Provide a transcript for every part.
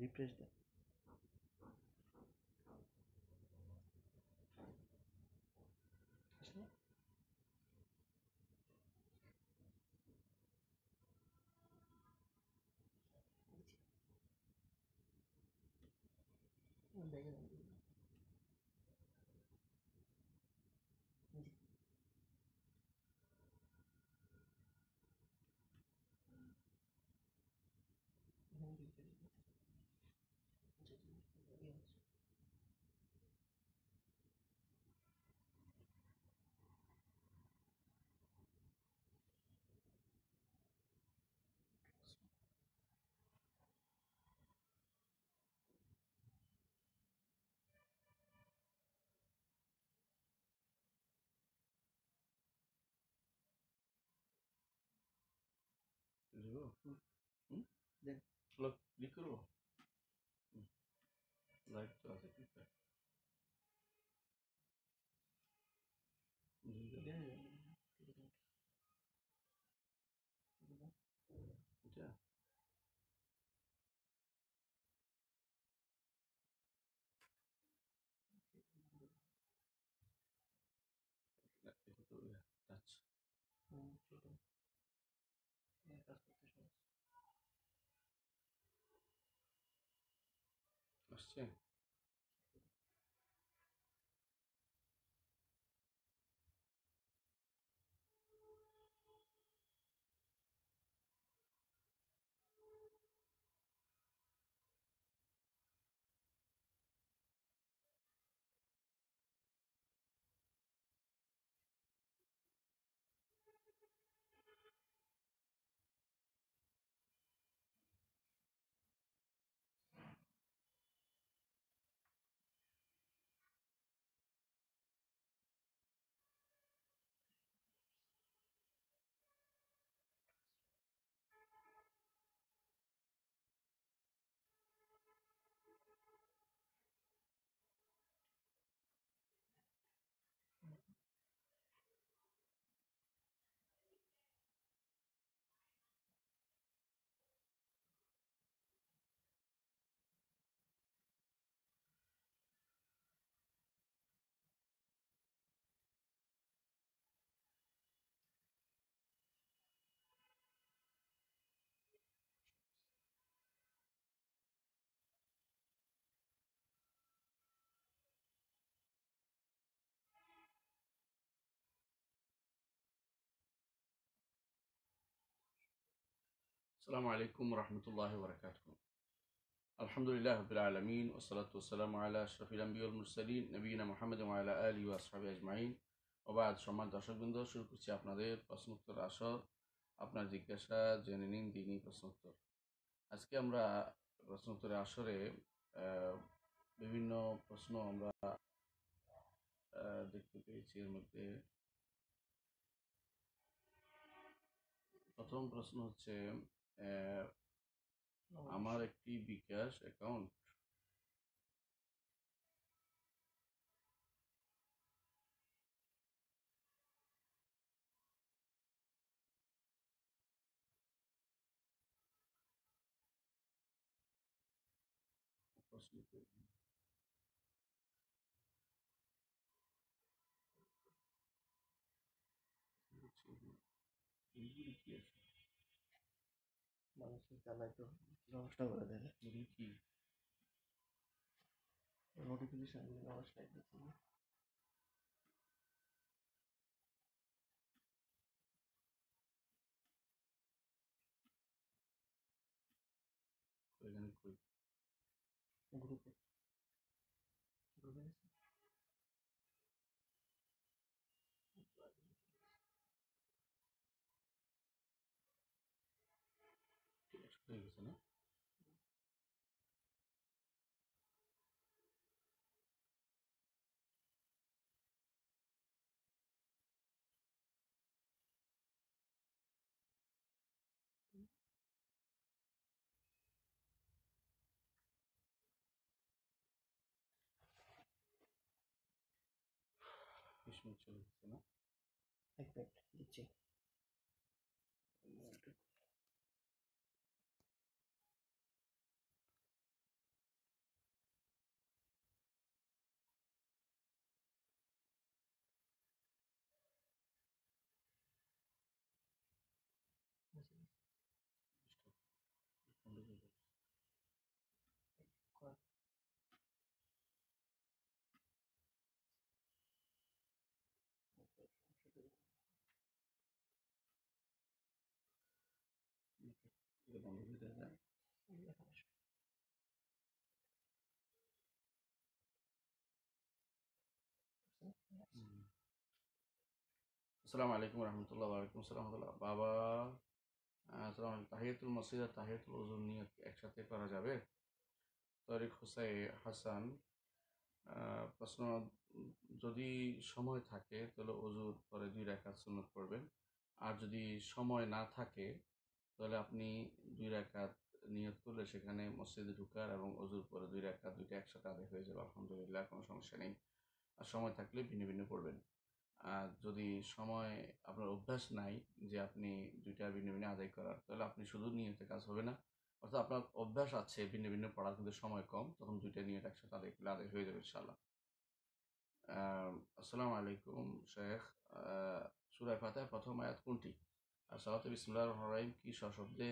Refresh दें देखें Hmm? Look, look, look! Hum. السلام عليكم ورحمة الله وبركاته الحمد لله رب العالمين والصلاة والسلام على أشرف الأنبياء والمرسلين نبينا محمد وعلى آله وأصحابه أجمعين وبعد সম্মান দর্শকবৃন্দ শুরু করছি আপনাদের প্রশ্নোত্তর আসর আপনার জিজ্ঞাসা জেনে নিন দিনই প্রশ্নোত্তর আজকে আমরা প্রশ্নোত্তরের আসরে বিভিন্ন প্রশ্ন আমরা দেখতে পেয়েছি এর মধ্যে প্রথম প্রশ্ন হচ্ছে আমার একটি বিকাশ অ্যাকাউন্ট এইগুলি কি আছে মানুষের জ্বালায় তো নষ্ট করে দেবে কি নোটিফিকেশন দিয়ে নমস্কার দিচ্ছি হয়ে গেছে না চলে গেছে না এক প্যাকেট দিচ্ছি আসসালামু আলাইকুম রহমতুল্লাহ ওয়ালাইকুম আসসালাম বাবা আসসালাম তাহিয়াতুল মসজিদ আর তাহিয়াতুল ওজুর নিয়ত একসাথে করা যাবে তরিক হুসাই হাসান প্রশ্ন যদি সময় থাকে তাহলে অজুর পরে দুই রেখাত সুন্নত পড়বেন আর যদি সময় না থাকে তাহলে আপনি দুই রাখাত নিয়ত করলে সেখানে মসজিদে ঢুকার এবং অজুর পরে দুই রাখাত দুইটা একসাথে আদায় হয়ে যাবে আলহামদুলিল্লাহ কোনো সমস্যা নেই আর সময় থাকলে ভিন্ন ভিন্ন পড়বেন আর যদি সময় আপনার অভ্যাস নাই যে আপনি দুইটা ভিন্ন ভিন্ন আদায় করার তাহলে আপনি শুধু নিয়মিত কাজ হবে না অর্থাৎ আপনার অভ্যাস আছে ভিন্ন ভিন্ন পড়ার কিন্তু সময় কম তখন দুইটা নিয়ে একসাথে আদায় করলে আদায় হয়ে যাবে ইনশাল্লাহ আসসালামু আলাইকুম শেখ সুরায় ফাতায় প্রথম আয়াত কোনটি আর সালাত বিসমুল্লাহ রহমান রাহিম কি সশব্দে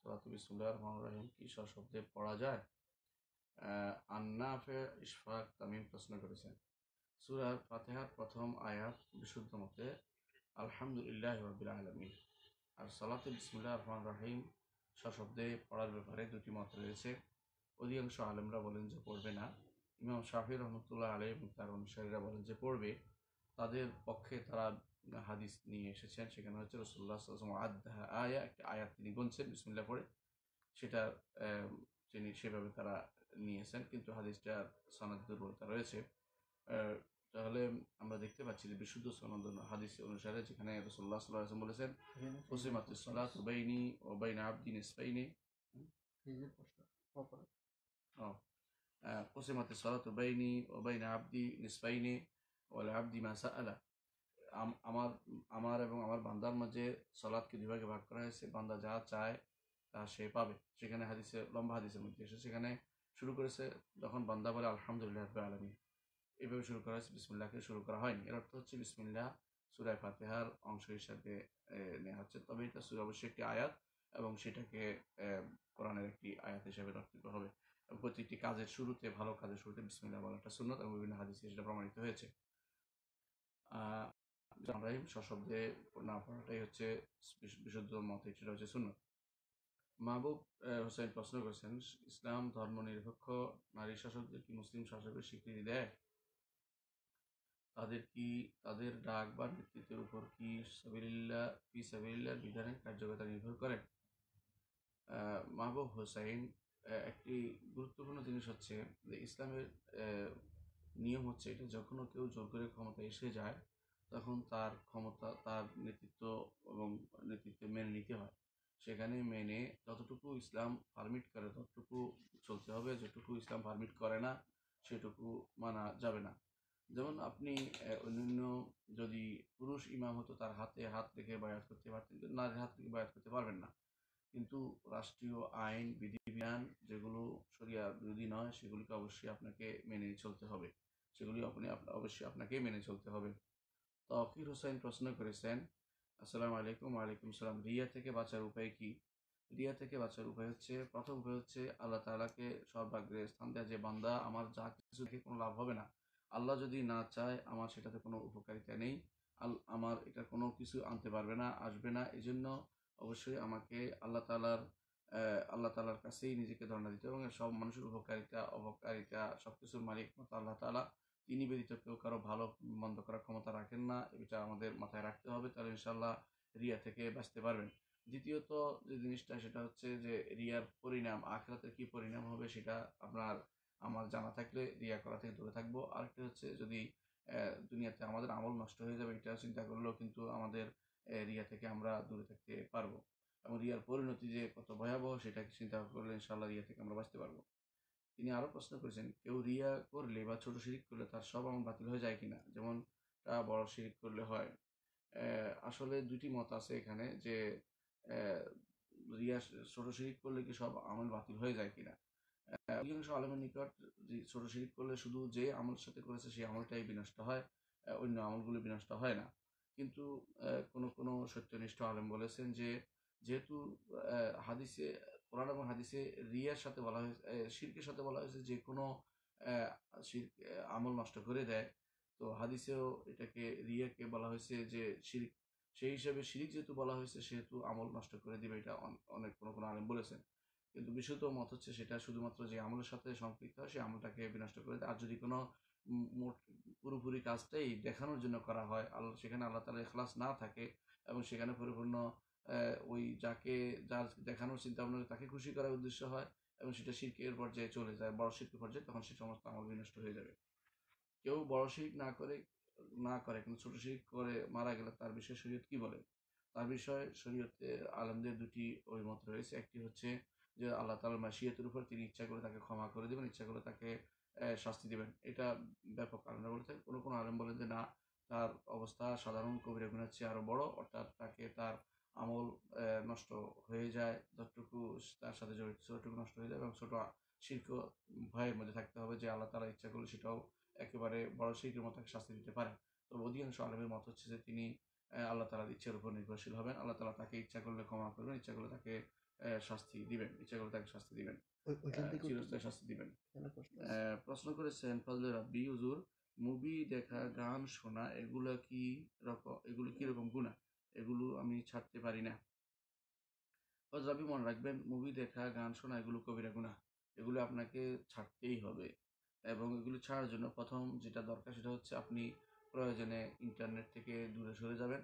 সালাত বিসমুল্লাহ রহমান রাহিম কি সশব্দে পড়া যায় আন্নাফে ইশফাক তামিম প্রশ্ন করেছেন সুরার ফাতেহার প্রথম আয়াত বিশুদ্ধ মতে আলহামদুলিল্লাহ রবিল আলমী আর সালাতে বিসমুল্লাহ রহমান রাহিম সশব্দে পড়ার ব্যাপারে দুটি মত রয়েছে অধিকাংশ আলেমরা বলেন যে পড়বে না ইমাম শাহি রহমতুল্লাহ আলম তার অনুসারীরা বলেন যে পড়বে তাদের পক্ষে তারা হাদিস নিয়ে এসেছেন সেখানে হচ্ছে রসুল্লাহ আদা আয়া একটা আয়াত তিনি গুনছেন বিসমুল্লাহ পড়ে সেটা তিনি সেভাবে তারা নিয়েছেন কিন্তু হাদিসটা সনাদ দুর্বলতা রয়েছে তাহলে আমরা দেখতে পাচ্ছি যে বিশুদ্ধ সনদ হাদিস অনুসারে যেখানে রসল্লাহ সাল্লাহ আসলাম বলেছেন হুসিমাত সলাত ওবাইনি ওবাইন আবদিন ইসবাইনি ও قسمت الصلاة بيني وبين عبدي نصفين والعبد ما سأل আমার আমার এবং আমার বান্দার মাঝে সলাদকে দুভাগে ভাগ করা হয়েছে বান্দা যা চায় তা সে পাবে সেখানে হাদিসে লম্বা হাদিসের মধ্যে এসে সেখানে শুরু করেছে যখন বান্দা বলে আলহামদুলিল্লাহ রব্বুল আলমী এভাবে শুরু করা হয়েছে বিসমুল্লাহকে শুরু করা হয়নি এর অর্থ হচ্ছে বিসমিল্লাহ সুরায় ফাতেহার অংশ হিসাবে নেওয়া হচ্ছে তবে এটা সুরা অবশ্যই একটি আয়াত এবং সেটাকে কোরআনের একটি আয়াত হিসাবে রক্ষিত হবে প্রতিটি কাজের শুরুতে ভালো কাজের শুরুতে বিসমিল্লাহ বলাটা সুন্নত এবং বিভিন্ন হাদিসে সেটা প্রমাণিত হয়েছে আমরা সশব্দে না পড়াটাই হচ্ছে বিশুদ্ধ মতে সেটা হচ্ছে সুন্নত মাহবুব হোসেন প্রশ্ন করেছেন ইসলাম ধর্ম নিরপেক্ষ নারী শাসকদের কি মুসলিম শাসকের স্বীকৃতি দেয় তাদের কি তাদের ডাক বা নেতৃত্বের উপর কি সাবিল্লা কি সাবিল্লার বিধানের কার্যকতা নির্ভর করে মাহবুব হোসাইন একটি গুরুত্বপূর্ণ জিনিস হচ্ছে যে ইসলামের নিয়ম হচ্ছে এটা যখনও কেউ জোর করে ক্ষমতা এসে যায় তখন তার ক্ষমতা তার নেতৃত্ব এবং নেতৃত্বে মেনে নিতে হয় সেখানে মেনে যতটুকু ইসলাম পারমিট করে ততটুকু চলতে হবে যেটুকু ইসলাম পারমিট করে না সেটুকু মানা যাবে না যেমন আপনি অন্যান্য যদি পুরুষ ইমাম হতো তার হাতে হাত রেখে বায়াত করতে পারতেন নারীর হাত থেকে বায়াত করতে পারবেন না কিন্তু রাষ্ট্রীয় আইন বিধিবিধান যেগুলো সরিয়া বিরোধী নয় সেগুলিকে অবশ্যই আপনাকে মেনে চলতে হবে সেগুলি আপনি অবশ্যই আপনাকে মেনে চলতে হবে তফির হোসেন প্রশ্ন করেছেন আসসালামু আলাইকুম আলাইকুম সালাম রিয়া থেকে বাঁচার উপায় কি রিয়া থেকে বাঁচার উপায় হচ্ছে প্রথম উপায় হচ্ছে আল্লাহ তালাকে সর্বাগ্রে স্থান দেয় যে বান্দা আমার যা কিছু থেকে কোনো লাভ হবে না আল্লাহ যদি না চায় আমার সেটাতে কোনো উপকারিতা নেই আল আমার এটা কোনো কিছু আনতে পারবে না আসবে না এই জন্য অবশ্যই আমাকে আল্লাহ তালার আল্লাহ তালার কাছেই নিজেকে ধর্ণা দিতে এবং সব মানুষের উপকারিতা অবকারিতা সব কিছুর মালিক মতো আল্লাহ তালা তিনি ব্যতীত কেউ কারো ভালো মন্দ করার ক্ষমতা রাখেন না এটা আমাদের মাথায় রাখতে হবে তাহলে ইনশাল্লাহ রিয়া থেকে বাঁচতে পারবেন দ্বিতীয়ত যে জিনিসটা সেটা হচ্ছে যে রিয়ার পরিণাম আখরাতের কি পরিণাম হবে সেটা আপনার আমার জানা থাকলে রিয়া করা থেকে দূরে থাকবো আরেকটা হচ্ছে যদি দুনিয়াতে আমাদের আমল নষ্ট হয়ে যাবে এটা চিন্তা করলেও কিন্তু আমাদের রিয়া থেকে আমরা দূরে থাকতে পারবো এবং রিয়ার পরিণতি যে কত ভয়াবহ সেটাকে চিন্তা করলে ইনশাল্লাহ রিয়া থেকে আমরা বাঁচতে পারবো তিনি আরও প্রশ্ন করেছেন কেউ রিয়া করলে বা ছোট শিরিক করলে তার সব আমল বাতিল হয়ে যায় কিনা যেমন তা বড় শিরিক করলে হয় আসলে দুটি মত আছে এখানে যে রিয়া ছোট শিরিক করলে কি সব আমল বাতিল হয়ে যায় কিনা অধিকাংশ আলমের নিকট ছোট শিরিক করলে শুধু যে আমলের সাথে করেছে সেই আমলটাই বিনষ্ট হয় অন্য আমলগুলো বিনষ্ট হয় না কিন্তু কোনো কোনো সত্যনিষ্ঠ আলম বলেছেন যে যেহেতু হাদিসে কোরআন এবং হাদিসে রিয়ার সাথে বলা হয়েছে শিরকের সাথে বলা হয়েছে যে কোনো আমল নষ্ট করে দেয় তো হাদিসেও এটাকে রিয়াকে বলা হয়েছে যে শিরিক সেই হিসাবে শিরিক যেহেতু বলা হয়েছে সেহেতু আমল নষ্ট করে দিবে এটা অনেক কোনো কোনো আলেম বলেছেন কিন্তু বিশুদ্ধ মত হচ্ছে সেটা শুধুমাত্র যে আমলের সাথে সম্পৃক্ত হয় সেই আমলটাকে বিনষ্ট করে দেয় আর যদি কোনো মোট পুরোপুরি কাজটাই দেখানোর জন্য করা হয় আল্লাহ সেখানে আল্লাহ তালা এখলাস না থাকে এবং সেখানে পরিপূর্ণ ওই যাকে যার দেখানোর চিন্তা ভাবনা তাকে খুশি করার উদ্দেশ্য হয় এবং সেটা শিল্পের পর্যায়ে চলে যায় বড় শিল্পের পর্যায়ে তখন সে সমস্ত আমল বিনষ্ট হয়ে যাবে কেউ বড় শিল্প না করে না করে কিন্তু ছোট শিল্প করে মারা গেলে তার বিষয়ে শরীয়ত কি বলে তার বিষয়ে শরীয়তে আলমদের দুটি অভিমত রয়েছে একটি হচ্ছে যে আল্লাহ তালার মাসিয়তের উপর তিনি ইচ্ছা করে তাকে ক্ষমা করে দেবেন ইচ্ছা করে তাকে শাস্তি দেবেন এটা ব্যাপক আলমরা বলে থাকে কোনো কোনো আলম বলেন যে না তার অবস্থা সাধারণ কবিরা গুণার চেয়ে আরও বড় অর্থাৎ তাকে তার আমল নষ্ট হয়ে যায় যতটুকু তার সাথে জড়িত ততটুকু নষ্ট হয়ে যায় এবং ছোট শির্ক ভয়ের মধ্যে থাকতে হবে যে আল্লাহ তালা ইচ্ছা করলে সেটাও একেবারে বড় শিল্পের মতো শাস্তি দিতে পারে তবে অধিকাংশ আলমের মত হচ্ছে যে তিনি আল্লাহ তালার ইচ্ছার উপর নির্ভরশীল হবেন আল্লাহ তালা তাকে ইচ্ছা করলে ক্ষমা করবেন ইচ্ছা করলে তাকে শাস্তি দিবেন ইচ্ছা করলে তাকে শাস্তি দিবেন শাস্তি দিবেন প্রশ্ন করেছেন ফজলুর রাব্বি হুজুর মুভি দেখা গান শোনা এগুলো কি রকম এগুলো কি রকম গুণা এগুলো আমি ছাড়তে পারি না অজাবি মনে রাখবেন মুভি দেখা গান শোনা এগুলো কবিরা গুণা এগুলো আপনাকে ছাড়তেই হবে এবং এগুলো ছাড়ার জন্য প্রথম যেটা দরকার সেটা হচ্ছে আপনি প্রয়োজনে ইন্টারনেট থেকে দূরে সরে যাবেন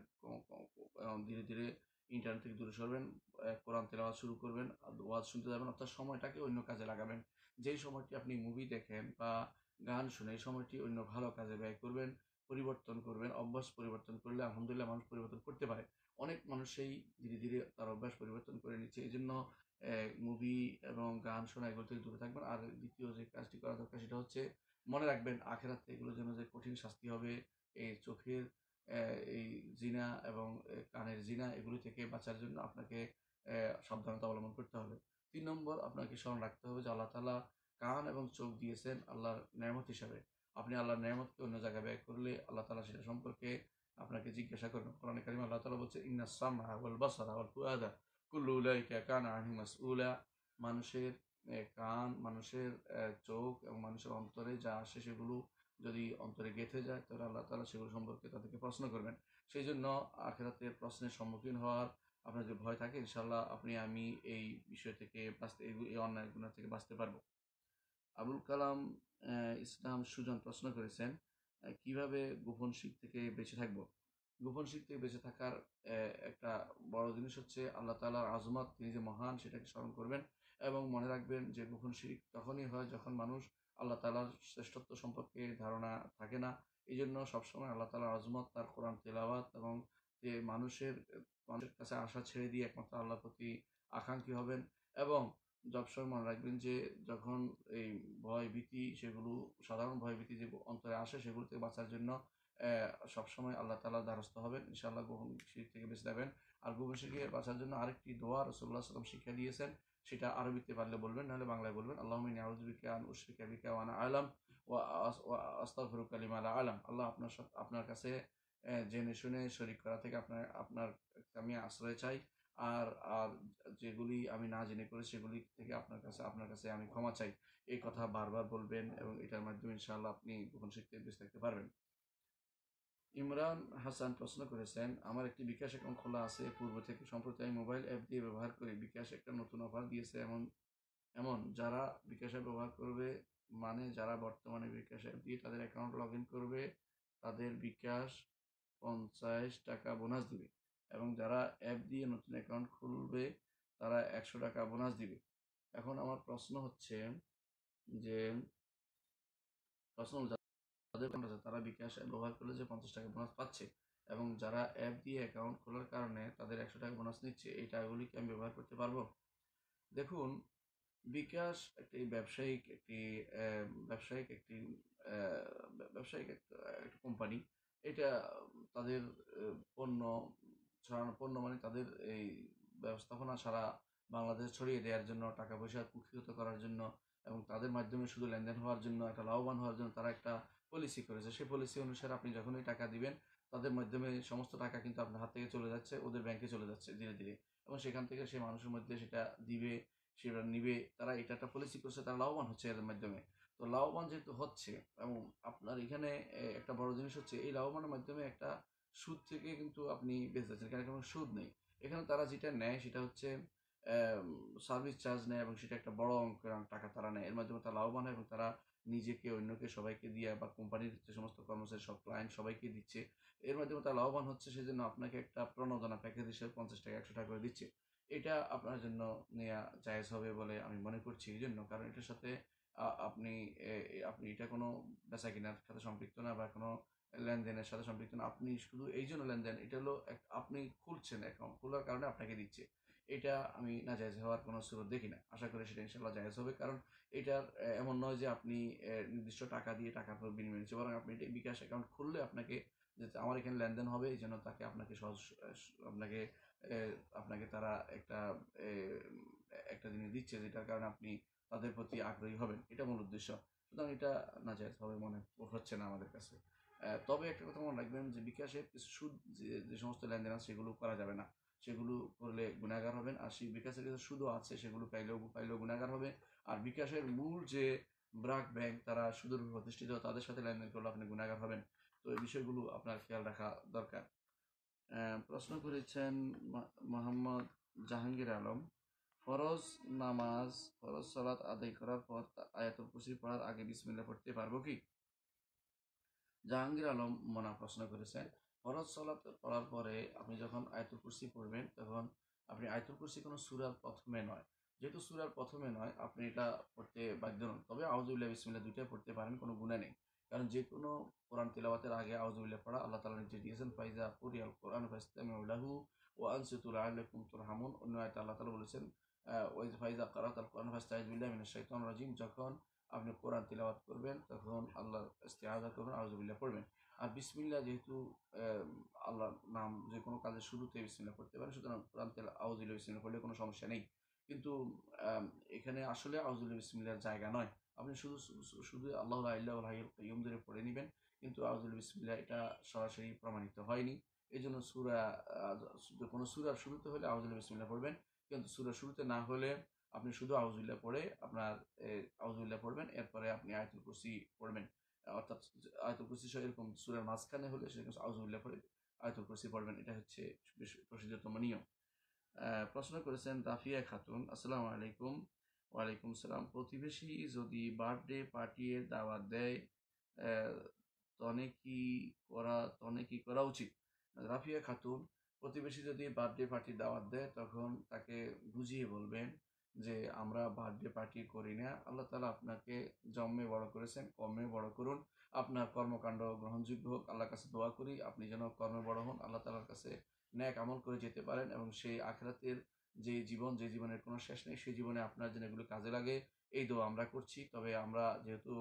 ধীরে ধীরে ইন্টারনেট থেকে দূরে সরবেন কোরআন তেল শুরু করবেন ওয়াজ শুনতে যাবেন অর্থাৎ সময়টাকে অন্য কাজে লাগাবেন যেই সময়টি আপনি মুভি দেখেন বা গান শুনে এই সময়টি অন্য ভালো কাজে ব্যয় করবেন পরিবর্তন করবেন অভ্যাস পরিবর্তন করলে আলহামদুলিল্লাহ মানুষ পরিবর্তন করতে পারে অনেক মানুষই ধীরে ধীরে তার অভ্যাস পরিবর্তন করে নিচ্ছে এই জন্য মুভি এবং গান শোনা এগুলো থেকে দূরে থাকবেন আর দ্বিতীয় যে কাজটি করা দরকার সেটা হচ্ছে মনে রাখবেন আখেরাতে এগুলো যেন যে কঠিন শাস্তি হবে এই চোখের এই জিনা এবং কানের জিনা এগুলো থেকে বাঁচার জন্য আপনাকে সাবধানতা অবলম্বন করতে হবে তিন নম্বর আপনাকে স্মরণ রাখতে হবে যে আল্লাহ তালা কান এবং চোখ দিয়েছেন আল্লাহর নেয়ামত হিসাবে আপনি আল্লাহর নেয়ামতকে অন্য জায়গায় ব্যয় করলে আল্লাহ তালা সেটা সম্পর্কে আপনাকে জিজ্ঞাসা করবেন কোরআন কারিম আল্লাহ তালা বলছে ইন্না সামা আল বাসার আল কুয়াদা কান আহিমাস উলা মানুষের কান মানুষের চোখ এবং মানুষের অন্তরে যা আসে সেগুলো যদি অন্তরে গেঁথে যায় তাহলে আল্লাহ তালা সেগুলো সম্পর্কে তাদেরকে প্রশ্ন করবেন সেই জন্য আখেরাতের প্রশ্নের সম্মুখীন হওয়ার আপনার যে ভয় থাকে ইনশাল্লাহ আপনি আমি এই বিষয় থেকে বাঁচতে এই অন্যায় গুণা থেকে বাঁচতে পারবো আবুল কালাম ইসলাম সুজন প্রশ্ন করেছেন কিভাবে গোপন শিখ থেকে বেঁচে থাকবো গোপন শিখ থেকে বেঁচে থাকার একটা বড় জিনিস হচ্ছে আল্লাহ তালার আজমত তিনি যে মহান সেটাকে স্মরণ করবেন এবং মনে রাখবেন যে গোপন শিখ তখনই হয় যখন মানুষ আল্লাহ তালার শ্রেষ্ঠত্ব সম্পর্কে ধারণা থাকে না এই জন্য সবসময় আল্লাহ তালার আজমত তার কোরআন তেলাওয়াত এবং যে মানুষের মানুষের কাছে আশা ছেড়ে দিয়ে একমাত্র আল্লাহর প্রতি আকাঙ্ক্ষী হবেন এবং সবসময় মনে রাখবেন যে যখন এই ভয় ভীতি সেগুলো সাধারণ ভয় ভীতি যে অন্তরে আসে সেগুলো থেকে বাঁচার জন্য সবসময় আল্লাহ তালা দ্বারস্থ হবেন ইনশাআল্লাহ গোপন শিখ থেকে বেঁচে যাবেন আর গোপন শিখে বাঁচার জন্য আরেকটি দোয়া রসুল্লাহ সাল্লাম শিক্ষা দিয়েছেন সেটা আরবিতে পারলে বলবেন নাহলে বাংলায় বলবেন আল্লাহমিন আউজবিকা আন উশরিকা আলাম ওয়া আস্তাফরুক আলিম আলা আল্লাহ আপনার আপনার কাছে জেনে শুনে শরিক করা থেকে আপনার আপনার আমি আশ্রয় চাই আর আর যেগুলি আমি না জেনে করে সেগুলি থেকে আপনার কাছে আপনার কাছে আমি ক্ষমা চাই এই কথা বারবার বলবেন এবং এটার মাধ্যমে ইনশাআল্লাহ আপনি গোপন শিখতে বেঁচে থাকতে পারবেন ইমরান হাসান প্রশ্ন করেছেন আমার একটি বিকাশ অ্যাকাউন্ট খোলা আছে পূর্ব থেকে সম্প্রতি আমি মোবাইল অ্যাপ দিয়ে ব্যবহার করি বিকাশ একটা নতুন অফার দিয়েছে এমন এমন যারা বিকাশে ব্যবহার করবে মানে যারা বর্তমানে বিকাশ অ্যাপ দিয়ে তাদের অ্যাকাউন্ট লগ ইন করবে তাদের বিকাশ পঞ্চাশ টাকা বোনাস দিবে এবং যারা অ্যাপ দিয়ে নতুন অ্যাকাউন্ট খুলবে তারা একশো টাকা বোনাস দিবে এখন আমার প্রশ্ন হচ্ছে যে প্রশ্ন যাদের আছে তারা বিকাশ ব্যবহার করলে যে পঞ্চাশ টাকা বোনাস পাচ্ছে এবং যারা অ্যাপ দিয়ে অ্যাকাউন্ট খোলার কারণে তাদের একশো টাকা বোনাস নিচ্ছে এই টাকাগুলি কি আমি ব্যবহার করতে পারবো দেখুন বিকাশ একটি ব্যবসায়িক একটি ব্যবসায়িক একটি ব্যবসায়িক একটা কোম্পানি এটা তাদের পণ্য ছড়ানো পণ্য মানে তাদের এই ব্যবস্থাপনা সারা বাংলাদেশ ছড়িয়ে দেওয়ার জন্য টাকা পয়সা কুক্ষিগত করার জন্য এবং তাদের মাধ্যমে শুধু লেনদেন হওয়ার জন্য একটা লাভবান হওয়ার জন্য তারা একটা পলিসি করেছে সেই পলিসি অনুসারে আপনি যখনই টাকা দিবেন তাদের মাধ্যমে সমস্ত টাকা কিন্তু আপনার হাত থেকে চলে যাচ্ছে ওদের ব্যাংকে চলে যাচ্ছে ধীরে ধীরে এবং সেখান থেকে সেই মানুষের মধ্যে সেটা দিবে সেটা নিবে তারা এটা একটা পলিসি করছে তারা লাভবান হচ্ছে এদের মাধ্যমে তো লাভবান যেহেতু হচ্ছে এবং আপনার এখানে একটা বড় জিনিস হচ্ছে এই লাভবানের মাধ্যমে একটা সুদ থেকে কিন্তু আপনি বেঁচে যাচ্ছেন কারণ কোনো সুদ নেই এখানে তারা যেটা নেয় সেটা হচ্ছে সার্ভিস চার্জ নেয় এবং সেটা একটা বড় অঙ্কের টাকা তারা নেয় এর মাধ্যমে তারা লাভবান হয় এবং তারা নিজেকে অন্যকে সবাইকে দিয়ে বা কোম্পানির যে সমস্ত কর্মচারী সব ক্লায়েন্ট সবাইকে দিচ্ছে এর মাধ্যমে তারা লাভবান হচ্ছে সেই জন্য আপনাকে একটা প্রণোদনা প্যাকেজ হিসেবে পঞ্চাশ টাকা একশো টাকা করে দিচ্ছে এটা আপনার জন্য নেওয়া জায়জ হবে বলে আমি মনে করছি এই জন্য কারণ এটার সাথে আপনি আপনি এটা কোনো বেচা কেনার সাথে সম্পৃক্ত না বা কোনো লেনদেনের সাথে সম্পৃক্ত না আপনি শুধু এই জন্য লেনদেন এটা হলো আপনি খুলছেন অ্যাকাউন্ট খোলার কারণে আপনাকে দিচ্ছে এটা আমি না জায়জ হওয়ার কোনো সুরত দেখি না আশা করি সেটা ইনশাল্লাহ জায়জ হবে কারণ এটার এমন নয় যে আপনি নির্দিষ্ট টাকা দিয়ে টাকার পর বিনিময় নিচ্ছে বরং আপনি এটা বিকাশ অ্যাকাউন্ট খুললে আপনাকে যে আমার এখানে লেনদেন হবে এই জন্য তাকে আপনাকে সহজ আপনাকে আপনাকে তারা একটা একটা জিনিস দিচ্ছে যেটার কারণে আপনি তাদের প্রতি আগ্রহী হবেন এটা মূল উদ্দেশ্য সুতরাং এটা না জায়জ হবে মনে হচ্ছে না আমাদের কাছে তবে একটা কথা মনে রাখবেন যে বিকাশে সুদ যে সমস্ত লেনদেন আছে সেগুলো করা যাবে না সেগুলো করলে গুণাগার হবেন আর সেই বিকাশের কিছু সুদও আছে সেগুলো পাইলেও পাইলেও গুণাগার হবে আর বিকাশের মূল যে ব্রাক ব্যাংক তারা সুদের প্রতিষ্ঠিত তাদের সাথে লেনদেন করলে আপনি গুণাগার হবেন তো এই বিষয়গুলো আপনার খেয়াল রাখা দরকার প্রশ্ন করেছেন মোহাম্মদ জাহাঙ্গীর আলম ফরজ নামাজ ফরজ সালাত আদায় করার পর আয়াতুল কুসি পড়ার আগে বিসমিল্লা পড়তে পারবো কি জাহাঙ্গীর আলম মোনা প্রশ্ন করেছেন ফরজ সলাপ পড়ার পরে আপনি যখন আয়তুল কুরসি পড়বেন তখন আপনি আয়তুল কুরসি কোনো সুরার প্রথমে নয় যেহেতু সুরার প্রথমে নয় আপনি এটা পড়তে বাধ্য নন তবে আউজুল্লাহ বিসমিল্লা দুইটাই পড়তে পারেন কোনো গুণা নেই কারণ যে কোনো কোরআন তেলাবাতের আগে আউজুল্লাহ পড়া আল্লাহ তালা নির্দেশ দিয়েছেন ফাইজা কুরিয়াল কোরআন ফাইস্তামিউলাহু ও আনসিতুল আল্লাহকুম হামুন অন্য আয়তা আল্লাহ তালা বলেছেন ওয়াইজ ফাইজা কারাত আল কোরআন ফাইস্তাহিজুল্লাহ মিনা শৈতান রাজিম যখন আপনি কোরআন তিলাবাত করবেন তখন আল্লাহ ইস্তেহাজা করবেন আউজবিল্লা পড়বেন আর বিসমিল্লা যেহেতু আল্লাহর নাম যে কোনো কাজের শুরুতে বিসমিল্লা পড়তে পারেন সুতরাং কোরআন তেল আউজুল্লাহ বিসমিল্লা পড়লে কোনো সমস্যা নেই কিন্তু এখানে আসলে আউজুল্লাহ বিসমিল্লার জায়গা নয় আপনি শুধু শুধু আল্লাহ আল্লাহ ইয়ম ধরে পড়ে নেবেন কিন্তু আউজুল বিসমিল্লা এটা সরাসরি প্রমাণিত হয়নি এই জন্য সুরা কোনো সুরার শুরুতে হলে আউজুল্লাহ বিসমিল্লা পড়বেন কিন্তু সুরা শুরুতে না হলে আপনি শুধু আউজুল্লাহ পড়ে আপনার আউজুল্লাহ পড়বেন এরপরে আপনি আয়তুল কুসি পড়বেন অর্থাৎ আয়তুল কুসি এরকম সুরের মাঝখানে হলে সেরকম আউজুল্লাহ পড়ে আয়তুল কুসি পড়বেন এটা হচ্ছে প্রসিদ্ধতম নিয়ম প্রশ্ন করেছেন রাফিয়া খাতুন আসসালামু আলাইকুম ওয়ালাইকুম সালাম প্রতিবেশী যদি বার্থডে পার্টির দাওয়াত দেয় তনে কি করা তনে কি করা উচিত রাফিয়া খাতুন প্রতিবেশী যদি বার্থডে পার্টির দাওয়াত দেয় তখন তাকে বুঝিয়ে বলবেন যে আমরা বার্থডে পার্টি করি না আল্লাহ তালা আপনাকে জন্মে বড় করেছেন কর্মে বড় করুন আপনার কর্মকাণ্ড গ্রহণযোগ্য হোক আল্লাহর কাছে দোয়া করি আপনি যেন কর্মে বড় হন আল্লাহ তালার কাছে ন্যাক আমল করে যেতে পারেন এবং সেই আখরাতের যে জীবন যে জীবনের কোনো শেষ নেই সেই জীবনে আপনার যেন এগুলো কাজে লাগে এই দোয়া আমরা করছি তবে আমরা যেহেতু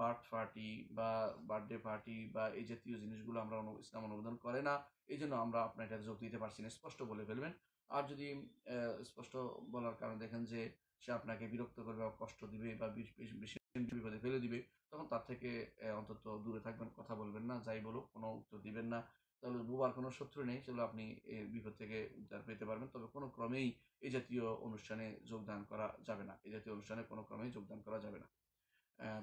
বার্থ পার্টি বা বার্থডে পার্টি বা এই জাতীয় জিনিসগুলো আমরা ইসলাম অনুমোদন করে না এই জন্য আমরা আপনার এটা যোগ দিতে পারছি না স্পষ্ট বলে ফেলবেন আর যদি স্পষ্ট বলার কারণে দেখেন যে সে আপনাকে বিরক্ত করবে বা কষ্ট দিবে বা বেশি বিপদে ফেলে দিবে তখন তার থেকে অন্তত দূরে থাকবেন কথা বলবেন না যাই বলুক কোনো উত্তর দিবেন না তাহলে বুবার কোনো শত্রু নেই সেগুলো আপনি বিপদ থেকে উদ্ধার পেতে পারবেন তবে কোনো ক্রমেই এই জাতীয় অনুষ্ঠানে যোগদান করা যাবে না এই জাতীয় অনুষ্ঠানে কোনো ক্রমেই যোগদান করা যাবে না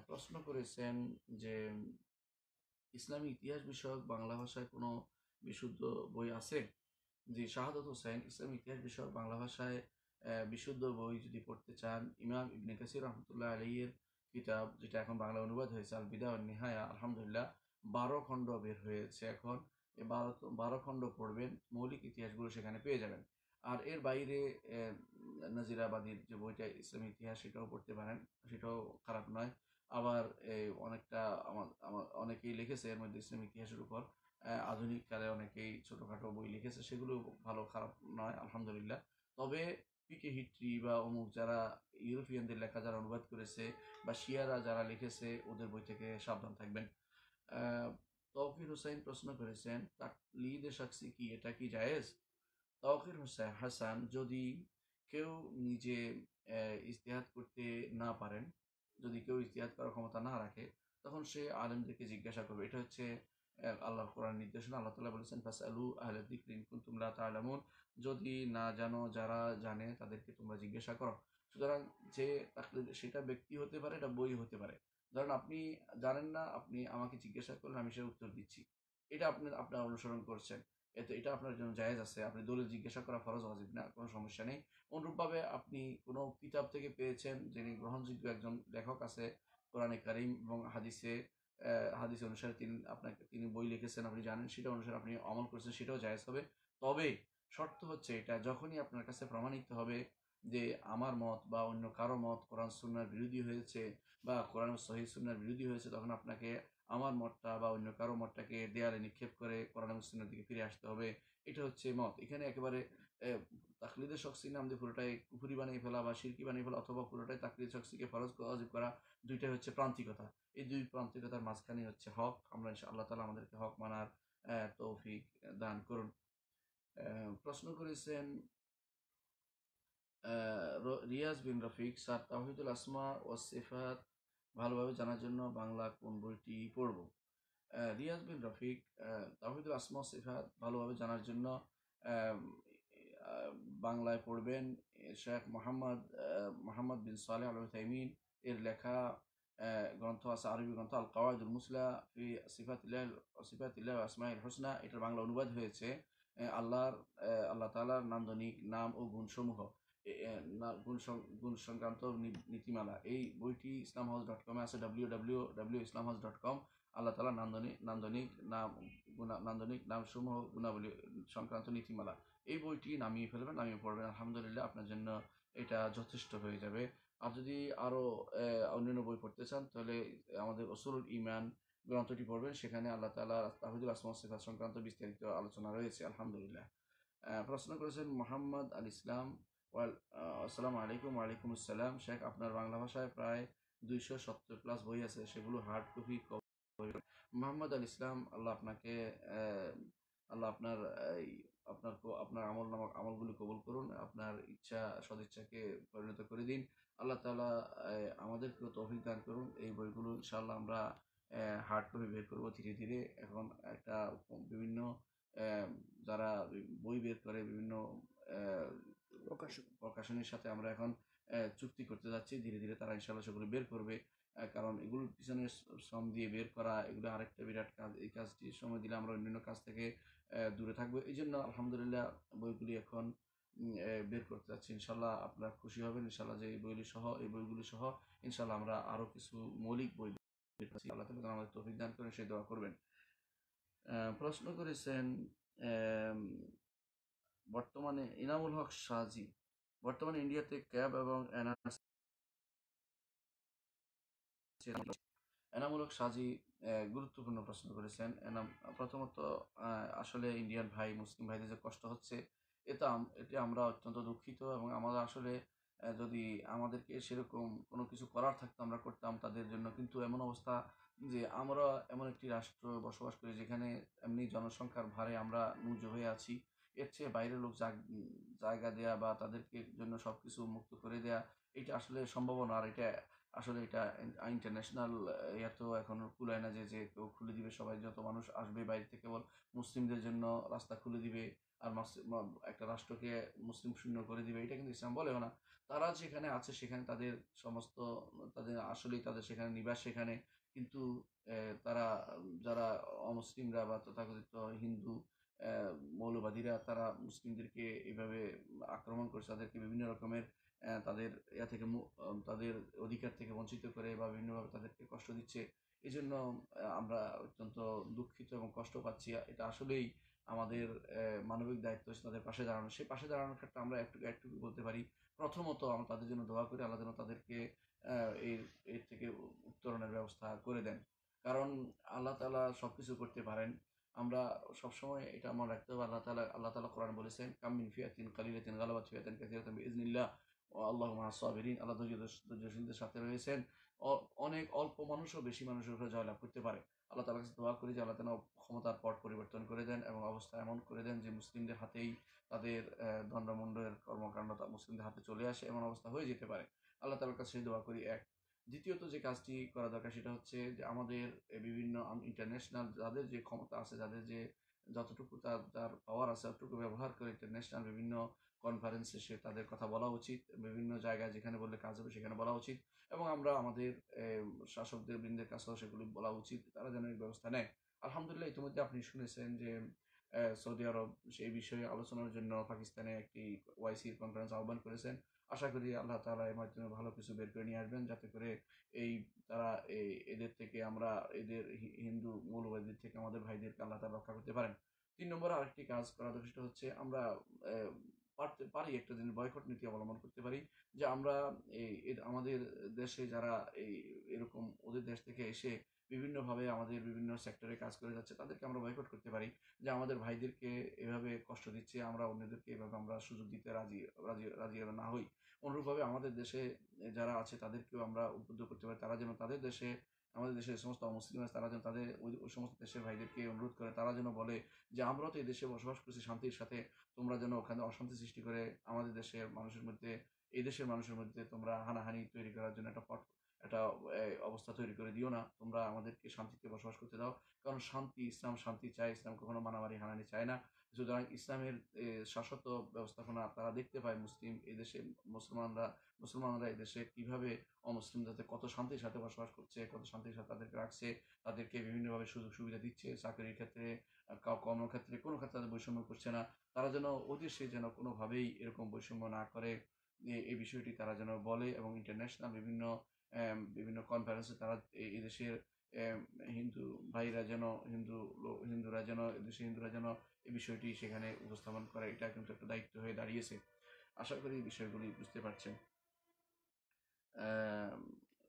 প্রশ্ন করেছেন যে ইসলামী ইতিহাস বিষয়ক বাংলা ভাষায় কোনো বিশুদ্ধ বই আছে জি শাহাদত হোসেন ইসলাম ইতিহাস বিষয়ক বাংলা ভাষায় বিশুদ্ধ বই যদি পড়তে চান ইমাম ইবনে কাসির রহমতুল্লাহ আলীর কিতাব যেটা এখন বাংলা অনুবাদ হয়েছে আল বিদা নিহায়া আলহামদুলিল্লাহ বারো খণ্ড বের হয়েছে এখন বারো বারো খণ্ড পড়বেন মৌলিক ইতিহাসগুলো সেখানে পেয়ে যাবেন আর এর বাইরে নাজিরাবাদীর যে বইটা ইসলাম ইতিহাস সেটাও পড়তে পারেন সেটাও খারাপ নয় আবার অনেকটা আমার অনেকেই লিখেছে এর মধ্যে ইসলাম ইতিহাসের উপর আধুনিককালে অনেকেই ছোটোখাটো বই লিখেছে সেগুলো ভালো খারাপ নয় আলহামদুলিল্লাহ তবে পিকে হিট্রি বা অমুক যারা ইউরোপিয়ানদের লেখা যারা অনুবাদ করেছে বা শিয়ারা যারা লিখেছে ওদের বই থেকে সাবধান থাকবেন তৌকির হুসাইন প্রশ্ন করেছেন তাকলিদে সাক্ষী কি এটা কি জায়েজ তৌকির হুসাইন হাসান যদি কেউ নিজে ইস্তেহাত করতে না পারেন যদি কেউ ইস্তেহাত করার ক্ষমতা না রাখে তখন সে আলেমদেরকে জিজ্ঞাসা করবে এটা হচ্ছে আল্লাহর কোরআন নির্দেশনা আল্লাহ তালা বলেছেন ফাস আলু আহলে দিকরিন কুন্তুমলা তালামুন যদি না জানো যারা জানে তাদেরকে তোমরা জিজ্ঞাসা করো সুতরাং যে সেটা ব্যক্তি হতে পারে এটা বই হতে পারে ধরেন আপনি জানেন না আপনি আমাকে জিজ্ঞাসা করলেন আমি সেটা উত্তর দিচ্ছি এটা আপনি আপনার অনুসরণ করছেন এতে এটা আপনার জন্য জায়েজ আছে আপনি দলে জিজ্ঞাসা করা ফরজ হাজিব না কোনো সমস্যা নেই অনুরূপভাবে আপনি কোনো কিতাব থেকে পেয়েছেন যিনি গ্রহণযোগ্য একজন লেখক আছে কোরআনে কারিম এবং হাদিসে হাদিস অনুসারে তিনি আপনাকে তিনি বই লিখেছেন আপনি জানেন সেটা অনুসারে আপনি অমল করেছেন সেটাও জায়জ হবে তবে শর্ত হচ্ছে এটা যখনই আপনার কাছে প্রমাণিত হবে যে আমার মত বা অন্য কারো মত কোরআন সুন্নার বিরোধী হয়েছে বা কোরআন সহি সুন্নার বিরোধী হয়েছে তখন আপনাকে আমার মতটা বা অন্য কারো মতটাকে দেয়ালে নিক্ষেপ করে কোরআন সুন্নার দিকে ফিরে আসতে হবে এটা হচ্ছে মত এখানে একেবারে তাকলিদে শক্সি নাম দিয়ে পুরোটাই পুরি বানিয়ে ফেলা বা সিরকি বানিয়ে ফেলা অথবা পুরোটাই তাকলিদ শক্সিকে ফরজ অজিব করা দুইটাই হচ্ছে প্রান্তিকতা এই দুই প্রান্তিকতার মাঝখানে হচ্ছে হক আমরা ইনশা আল্লাহ তালা আমাদেরকে হক মানার তৌফিক দান করুন প্রশ্ন করেছেন রিয়াজ বিন রফিক স্যার তাহিদুল আসমা ও সেফাত ভালোভাবে জানার জন্য বাংলা কোন বইটি পড়ব রিয়াজ বিন রফিক তাহিদুল আসমা ও সেফাত ভালোভাবে জানার জন্য বাংলায় পড়বেন শেখ মোহাম্মদ মোহাম্মদ বিন সালেহ আল তাইমিন এর লেখা গ্রন্থ আছে আরবি গ্রন্থ আল কাওয়ায়দুল মুসলা ফি সিফাতিল্লাহ সিফাতিল্লাহ আসমাইল হোসনা এটার বাংলা অনুবাদ হয়েছে আল্লাহর আল্লাহ তালার নান্দনিক নাম ও গুণসমূহ গুণ গুণ সংক্রান্ত নীতিমালা এই বইটি ইসলাম হাউস ডট কমে আছে W W W Islam house dot com আল্লাহ তালা নান্দনিক নান্দনিক নাম নান্দনিক নামসমূহ গুণাবলী সংক্রান্ত নীতিমালা এই বইটি নামিয়ে ফেলবেন নামিয়ে পড়বেন আলহামদুলিল্লাহ আপনার জন্য এটা যথেষ্ট হয়ে যাবে আর যদি আরও অন্যান্য বই পড়তে চান তাহলে আমাদের ওসুরুল ইমান গ্রন্থটি পড়বেন সেখানে আল্লাহ তালা তাহিদুল আসমা সংক্রান্ত বিস্তারিত আলোচনা রয়েছে আলহামদুলিল্লাহ প্রশ্ন করেছেন মোহাম্মদ আল ইসলাম ওয়াল আসসালামু আলাইকুম ওয়ালাইকুম আসসালাম শেখ আপনার বাংলা ভাষায় প্রায় দুইশো সত্তর প্লাস বই আছে সেগুলো হার্ড কপি মোহাম্মদ আল ইসলাম আল্লাহ আপনাকে আল্লাহ আপনার আপনার আপনার আমল নামক আমলগুলি কবল করুন আপনার ইচ্ছা সদিচ্ছাকে পরিণত করে দিন আল্লাহ তালা আমাদেরকেও তৌফিক দান করুন এই বইগুলো ইনশাল্লাহ আমরা হার্ড কপি বের করবো ধীরে ধীরে এখন একটা বিভিন্ন যারা বই বের করে বিভিন্ন প্রকাশক প্রকাশনীর সাথে আমরা এখন চুক্তি করতে যাচ্ছি ধীরে ধীরে তারা ইনশাল্লাহ সেগুলো বের করবে কারণ এগুলোর পিছনে শ্রম দিয়ে বের করা এগুলো আরেকটা বিরাট কাজ এই কাজটি সময় দিলে আমরা অন্যান্য কাজ থেকে দূরে থাকবে এই জন্য আলহামদুলিল্লাহ বইগুলি এখন বের করতে যাচ্ছি ইনশাল্লাহ আপনারা খুশি হবেন ইনশাল্লাহ যে এই বইগুলি সহ এই বইগুলি সহ ইনশাল্লাহ আমরা আরও কিছু মৌলিক বই বের করছি আল্লাহ তালা আমাদের তৌফিক দান করেন সেই দোয়া করবেন প্রশ্ন করেছেন বর্তমানে ইনামুল হক সাজি বর্তমানে ইন্ডিয়াতে ক্যাব এবং এনামুল হক সাজি গুরুত্বপূর্ণ প্রশ্ন করেছেন প্রথমত আসলে ইন্ডিয়ান ভাই মুসলিম ভাইদের যে কষ্ট হচ্ছে এটা এটি আমরা অত্যন্ত দুঃখিত এবং আমরা আসলে যদি আমাদেরকে সেরকম কোনো কিছু করার থাকতো আমরা করতাম তাদের জন্য কিন্তু এমন অবস্থা যে আমরা এমন একটি রাষ্ট্র বসবাস করি যেখানে এমনি জনসংখ্যার ভারে আমরা নুজ হয়ে আছি এর চেয়ে বাইরের লোক জায়গা দেয়া বা তাদেরকে জন্য সব কিছু মুক্ত করে দেয়া এটা আসলে সম্ভব না আর এটা আসলে এটা ইন্টারন্যাশনাল ইয়া এখন খুলে না যে যে কেউ খুলে দিবে সবাই যত মানুষ আসবে বাইরে থেকে কেবল মুসলিমদের জন্য রাস্তা খুলে দিবে আর একটা রাষ্ট্রকে মুসলিম শূন্য করে দিবে এটা কিন্তু ইসলাম বলেও না তারা যেখানে আছে সেখানে তাদের সমস্ত তাদের আসলেই তাদের সেখানে নিবাস সেখানে কিন্তু তারা যারা অমুসলিমরা বা তথাকথিত হিন্দু মৌলবাদীরা তারা মুসলিমদেরকে এভাবে আক্রমণ করছে তাদেরকে বিভিন্ন রকমের তাদের ইয়া থেকে তাদের অধিকার থেকে বঞ্চিত করে বা বিভিন্নভাবে তাদেরকে কষ্ট দিচ্ছে এই জন্য আমরা অত্যন্ত দুঃখিত এবং কষ্ট পাচ্ছি এটা আসলেই আমাদের মানবিক দায়িত্ব হচ্ছে তাদের পাশে দাঁড়ানো সেই পাশে দাঁড়ানোর ক্ষেত্রে আমরা একটু একটু বলতে পারি প্রথমত আমরা তাদের জন্য দোয়া করি আল্লাহ যেন তাদেরকে এর এর থেকে উত্তরণের ব্যবস্থা করে দেন কারণ আল্লাহ তালা সব কিছু করতে পারেন আমরা সবসময় এটা মনে রাখতে হবে আল্লাহ তালা আল্লাহ তালা কোরআন বলেছেন কামিন ফিয়াতিন কালিলাতিন গালাবাদ ফিয়াতিন কাসিরাতিন ইজনিল্লাহ আল্লাহ মাহাসাবিরিন আল্লাহ ধৈর্যশীলদের সাথে রয়েছেন অনেক অল্প মানুষও বেশি মানুষের উপরে জয়লাভ করতে পারে আল্লাহ তালা কাছে দোয়া করি যে আল্লাহ তালা ক্ষমতার পট পরিবর্তন করে দেন এবং অবস্থা এমন করে দেন যে মুসলিমদের হাতেই তাদের দণ্ডমণ্ডের কর্মকাণ্ড তা মুসলিমদের হাতে চলে আসে এমন অবস্থা হয়ে যেতে পারে আল্লাহ তালার কাছে দোয়া করি এক দ্বিতীয়ত যে কাজটি করা দরকার সেটা হচ্ছে যে আমাদের বিভিন্ন ইন্টারন্যাশনাল যাদের যে ক্ষমতা আছে যাদের যে যতটুকু তার তার পাওয়ার আছে ততটুকু ব্যবহার করে ইন্টারন্যাশনাল বিভিন্ন কনফারেন্স শেষে তাদের কথা বলা উচিত বিভিন্ন জায়গায় যেখানে বললে কাজ হবে সেখানে বলা উচিত এবং আমরা আমাদের শাসকদের বৃন্দের কাছেও সেগুলি বলা উচিত তারা যেন এই ব্যবস্থা নেয় আলহামদুলিল্লাহ ইতিমধ্যে আপনি শুনেছেন যে সৌদি আরব সেই বিষয়ে আলোচনার জন্য পাকিস্তানে একটি ওয়াইসির কনফারেন্স আহ্বান করেছেন আশা করি আল্লাহ তালা এর মাধ্যমে ভালো কিছু বের করে নিয়ে আসবেন যাতে করে এই তারা এদের থেকে আমরা এদের হিন্দু মৌলবাদীদের থেকে আমাদের ভাইদেরকে আল্লাহ তালা রক্ষা করতে পারেন তিন নম্বর আরেকটি কাজ করা যথেষ্ট হচ্ছে আমরা পারতে পারি একটা দিন বয়কট নীতি অবলম্বন করতে পারি যে আমরা এই আমাদের দেশে যারা এই এরকম ওদের দেশ থেকে এসে বিভিন্নভাবে আমাদের বিভিন্ন সেক্টরে কাজ করে যাচ্ছে তাদেরকে আমরা বয়কট করতে পারি যে আমাদের ভাইদেরকে এভাবে কষ্ট দিচ্ছে আমরা অন্যদেরকে এভাবে আমরা সুযোগ দিতে রাজি রাজি রাজি না হই অনুরূপভাবে আমাদের দেশে যারা আছে তাদেরকেও আমরা উদ্বুদ্ধ করতে পারি তারা যেন তাদের দেশে আমাদের দেশের সমস্ত অমুসলিম আছে তারা যেন তাদের ওই সমস্ত দেশের ভাইদেরকে অনুরোধ করে তারা যেন বলে যে আমরা তো এই দেশে বসবাস করছি শান্তির সাথে তোমরা যেন ওখানে অশান্তি সৃষ্টি করে আমাদের দেশের মানুষের মধ্যে এই দেশের মানুষের মধ্যে তোমরা হানাহানি তৈরি করার জন্য একটা পট একটা অবস্থা তৈরি করে দিও না তোমরা আমাদেরকে শান্তিতে বসবাস করতে দাও কারণ শান্তি ইসলাম শান্তি চায় ইসলাম কখনো মানামারি হানানি চায় না সুতরাং ইসলামের শাসত ব্যবস্থাপনা তারা দেখতে পায় মুসলিম এদেশে মুসলমানরা মুসলমানরা এদেশে অমুসলিম যাতে কত শান্তির সাথে বসবাস করছে কত শান্তির সাথে তাদেরকে রাখছে তাদেরকে বিভিন্নভাবে সুযোগ সুবিধা দিচ্ছে চাকরির ক্ষেত্রে কর্মক্ষেত্রে কোনো ক্ষেত্রে তাদের বৈষম্য করছে না তারা যেন অদেশে যেন কোনোভাবেই এরকম বৈষম্য না করে এই বিষয়টি তারা যেন বলে এবং ইন্টারন্যাশনাল বিভিন্ন বিভিন্ন কনফারেন্সে তারা এই দেশের হিন্দু ভাইরা যেন হিন্দু হিন্দুরা যেন দেশে হিন্দুরা যেন এই বিষয়টি সেখানে উপস্থাপন করা এটা কিন্তু একটা দায়িত্ব হয়ে দাঁড়িয়েছে আশা করি এই বিষয়গুলি বুঝতে পারছেন